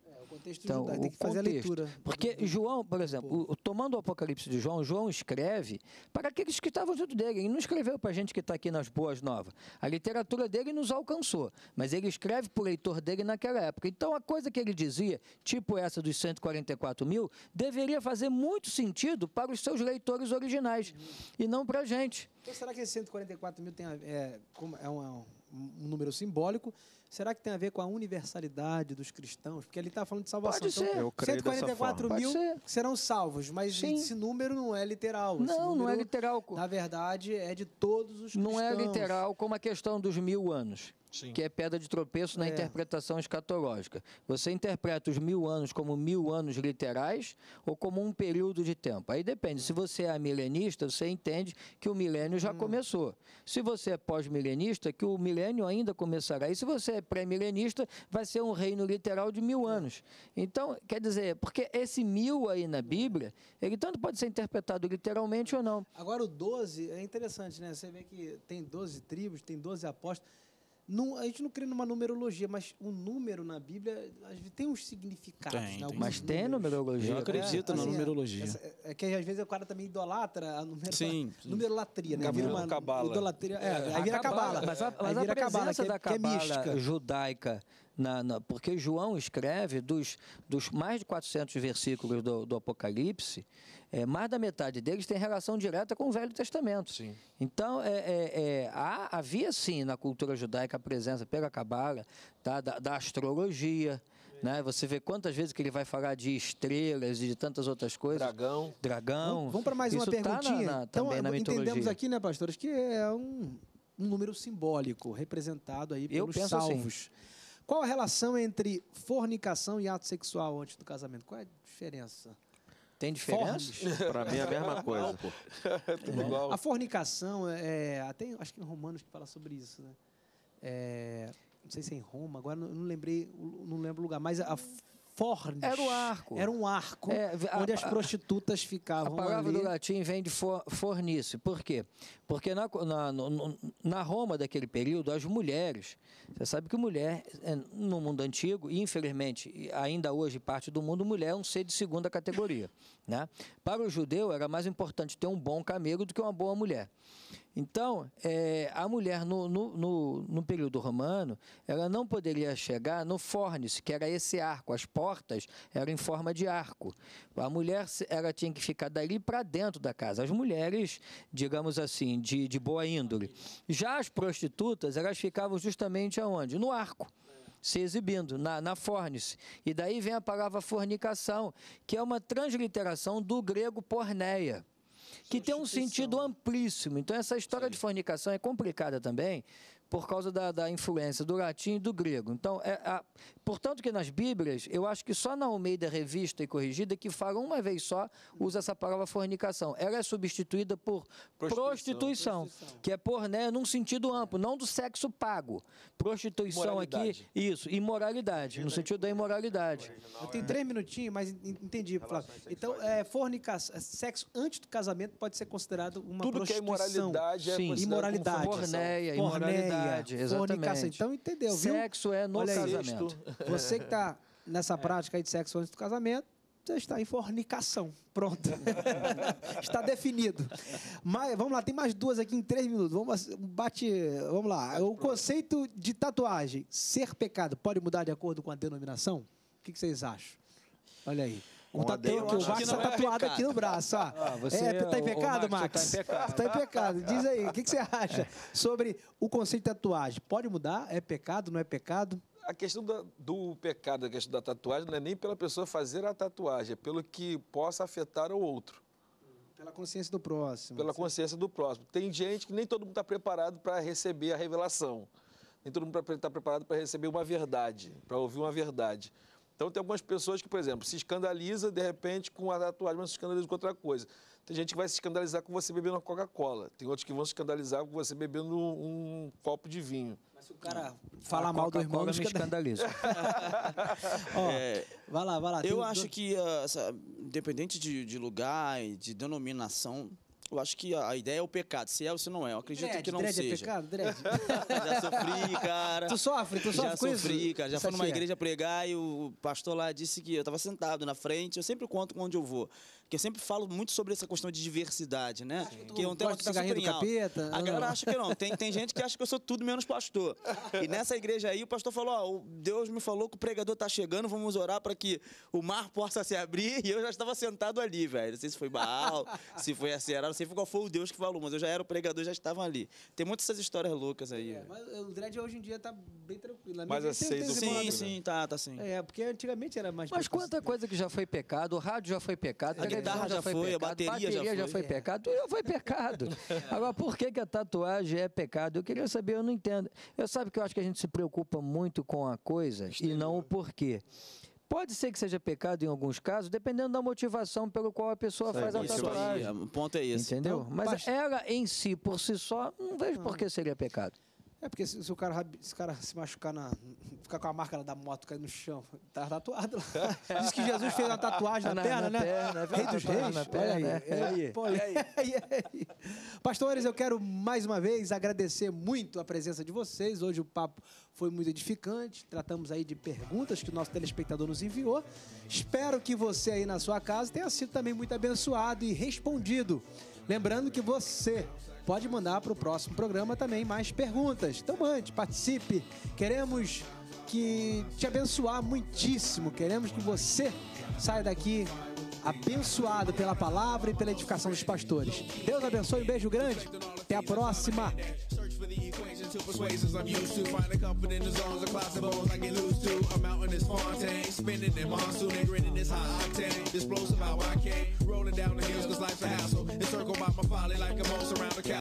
Speaker 3: então, judaico, tem que fazer contexto. a leitura. Porque João, por exemplo, o, tomando o Apocalipse de João, João escreve para aqueles que estavam junto dele. Ele não escreveu para a gente que está aqui nas Boas Novas. A literatura dele nos alcançou, mas ele escreve para o leitor dele naquela época. Então, a coisa que ele dizia, tipo essa dos 144 mil, deveria fazer muito sentido para os seus leitores originais uhum. e não para a gente.
Speaker 1: Então, será que esses 144 mil tem, é, é um um número simbólico, será que tem a ver com a universalidade dos cristãos? Porque ele está falando de salvação. Pode então, ser. Então, 144 mil serão salvos, mas Sim. esse número não é literal. Não, número, não é literal. Na verdade, é de todos os cristãos. Não é literal,
Speaker 3: como a questão dos mil anos. Sim. que é pedra de tropeço na é. interpretação escatológica. Você interpreta os mil anos como mil anos literais ou como um período de tempo. Aí depende. Se você é milenista, você entende que o milênio já hum. começou. Se você é pós-milenista, que o milênio ainda começará. E se você é pré-milenista, vai ser um reino literal de mil hum. anos. Então, quer dizer, porque esse mil aí na Bíblia, ele tanto pode ser interpretado literalmente ou não.
Speaker 1: Agora, o 12 é interessante, né? Você vê que tem 12 tribos, tem 12 apóstolos a gente não crê numa numerologia, mas o número na Bíblia tem uns significados. Tem, né? tem. Mas números. tem
Speaker 3: numerologia. Eu né? acredito é, na assim, é, numerologia. É,
Speaker 1: é, que às vezes o cara também idolatra a numerol... sim, sim. numerolatria, né? Vira uma cabala. idolatria. É, aí vira cabala. Mas a, mas a presença cabala, que, é da cabala é
Speaker 3: judaica na, na, porque João escreve dos, dos mais de 400 versículos do, do Apocalipse, é, mais da metade deles tem relação direta com o Velho Testamento. Sim. Então, é, é, é há, havia sim na cultura judaica a presença pela Cabala tá, da, da astrologia. É. Né? Você vê quantas vezes que ele vai falar de estrelas e de tantas outras coisas. Dragão. Dragão. Vamos, vamos para mais Isso uma perguntinha. Tá na, então, na, então, entendemos
Speaker 1: aqui, né, pastores, que é um, um número simbólico representado aí pelos assim. salvos. Assim. Qual a relação entre fornicação e ato sexual antes do casamento? Qual é a diferença?
Speaker 3: Tem diferença? Para mim é a mesma coisa. Não, é igual. A
Speaker 1: fornicação, é, é até, acho que em Romanos que fala sobre isso, né? É, não sei se é em Roma, agora não, não lembrei, não lembro o lugar, mas a fornes. Era um arco. Era um
Speaker 3: arco é, a, onde as prostitutas ficavam. A palavra ali. do latim vem de for, fornice. Por quê? Porque na, na, na Roma daquele período, as mulheres. Você sabe que mulher, é, no mundo antigo, e infelizmente ainda hoje parte do mundo, mulher é um ser de segunda categoria. Né? Para o judeu era mais importante ter um bom camelo do que uma boa mulher. Então, é, a mulher no, no, no, no, período romano, ela não poderia chegar no fornis, que era esse arco, as portas eram em forma de arco. A mulher ela tinha que ficar dali para dentro da casa. As mulheres, digamos assim, de, de boa índole. Já as prostitutas, elas ficavam justamente aonde? No arco se exibindo na, na fornice. E daí vem a palavra fornicação, que é uma transliteração do grego porneia que tem um sentido amplíssimo. Então, essa história Sim. de fornicação é complicada também, por causa da, da, influência do latim e do grego. Então, é, a, portanto que nas Bíblias, eu acho que só na Almeida Revista e Corrigida, que fala uma vez só, usa essa palavra fornicação. Ela é substituída por prostituição, prostituição, prostituição. que é por, né, num sentido amplo, não do sexo pago. Prostituição aqui, isso, imoralidade, no sentido da imoralidade. Eu tenho três minutinhos, mas entendi,
Speaker 1: Flávio. Então, é, fornicação, é, sexo antes do casamento pode ser considerado uma Tudo prostituição. Tudo que é imoralidade é Sim. imoralidade. Pornéia, imoralidade. Verdade, Fornicação. Assim, então entendeu, viu? Sexo é no Olha casamento. Aí, você que está nessa é. prática de sexo antes do casamento, você está em fornicação. Pronto. está definido. Mas vamos lá, tem mais duas aqui em três minutos. Vamos assim, bate. Vamos lá. O conceito de tatuagem ser pecado pode mudar de acordo com a denominação? O que vocês acham? Olha aí. O, tatu... o Max está é tatuado aqui no braço. Ó. Ah, você é, tá em é pecado, Max? Está em pecado. tá em pecado. Tá Diz aí, o que, que, você acha sobre o conceito de tatuagem? Pode mudar? É pecado, não é pecado?
Speaker 5: A questão do, do pecado, a questão da tatuagem, não é nem pela pessoa fazer a tatuagem, é pelo que possa afetar o outro.
Speaker 1: Pela consciência do próximo. Pela
Speaker 5: assim. consciência do próximo. Tem gente que nem todo mundo está preparado para receber a revelação. Nem todo mundo está tá preparado para receber uma verdade, para ouvir uma verdade. Então tem algumas pessoas que, por exemplo, se escandaliza de repente com a tatuagem, mas se escandaliza com outra coisa. Tem gente que vai se escandalizar com você bebendo uma Coca-Cola. Tem outros que vão se escandalizar com você bebendo um copo de vinho. Mas se o cara fala mal do
Speaker 4: irmão, não me escandaliza. oh, é, vai lá, vai lá. Eu acho dois... que, uh, essa, independente de, de lugar e de denominação, eu acho que a ideia é o pecado. Se é ou se não é. Eu acredito dread, que não dread é seja. É pecado, dread. já sofri, cara. Tu sofre, tu sofre. Já sofri, cara. Já fui numa igreja pregar e o pastor lá disse que eu estava sentado na frente. Eu sempre conto onde eu vou que eu sempre falo muito sobre essa questão de diversidade, né? Sim. Que é um tema que tá super capeta? A galera acha que não. Tem, tem gente que acha que eu sou tudo menos pastor. E nessa igreja aí, o pastor falou, ó, oh, Deus me falou que o pregador tá chegando, vamos orar para que o mar possa se abrir. E eu já estava sentado ali, velho. Não sei se foi Baal, se foi a Ceará, não sei qual foi o Deus que falou, mas eu já era o pregador, já estava ali. Tem muitas essas histórias loucas aí. É,
Speaker 1: mas o dread hoje em dia tá bem tranquilo.
Speaker 3: Mas assim, é sim, né? sim, tá, tá sim. É, porque antigamente era mais... Mas quanta né? coisa que já foi pecado, o rádio já foi pecado, guitarra já, já foi, foi pecado, a bateria, bateria já, foi. já foi pecado, tudo foi pecado. Agora, por que, que a tatuagem é pecado? Eu queria saber, eu não entendo. Eu sabe que eu acho que a gente se preocupa muito com a coisa Exterior. e não o porquê. Pode ser que seja pecado em alguns casos, dependendo da motivação pelo qual a pessoa isso faz é a tatuagem. Aí,
Speaker 4: o ponto é esse. Entendeu? Então, Mas
Speaker 3: ela em si, por si só, não vejo hum. por que seria pecado. É, porque se, se o cara, se cara se machucar na.
Speaker 1: ficar com a marca da moto cair no chão, tá tatuado lá. Diz que Jesus fez uma tatuagem na, na perna, na né? Perna, Rei dos Reis. Na perna, Olha aí. Né? É. Olha aí. Pastores, eu quero mais uma vez agradecer muito a presença de vocês. Hoje o papo foi muito edificante. Tratamos aí de perguntas que o nosso telespectador nos enviou. Espero que você aí na sua casa tenha sido também muito abençoado e respondido. Lembrando que você pode mandar para o próximo programa também mais perguntas. Então mande, participe. Queremos que te abençoar muitíssimo. Queremos que você saia daqui abençoado pela palavra e pela edificação dos pastores. Deus abençoe, um beijo grande. Até a próxima.
Speaker 5: for the to persuasions I'm used to. Finding comfort in the zones of class of bones I get loose to. I'm out in this fontaine, spinning in monsoon and grinning this high octane. Explosive how I came, rolling down the hills cause life's a hassle. Encircled by my folly like a moat castle.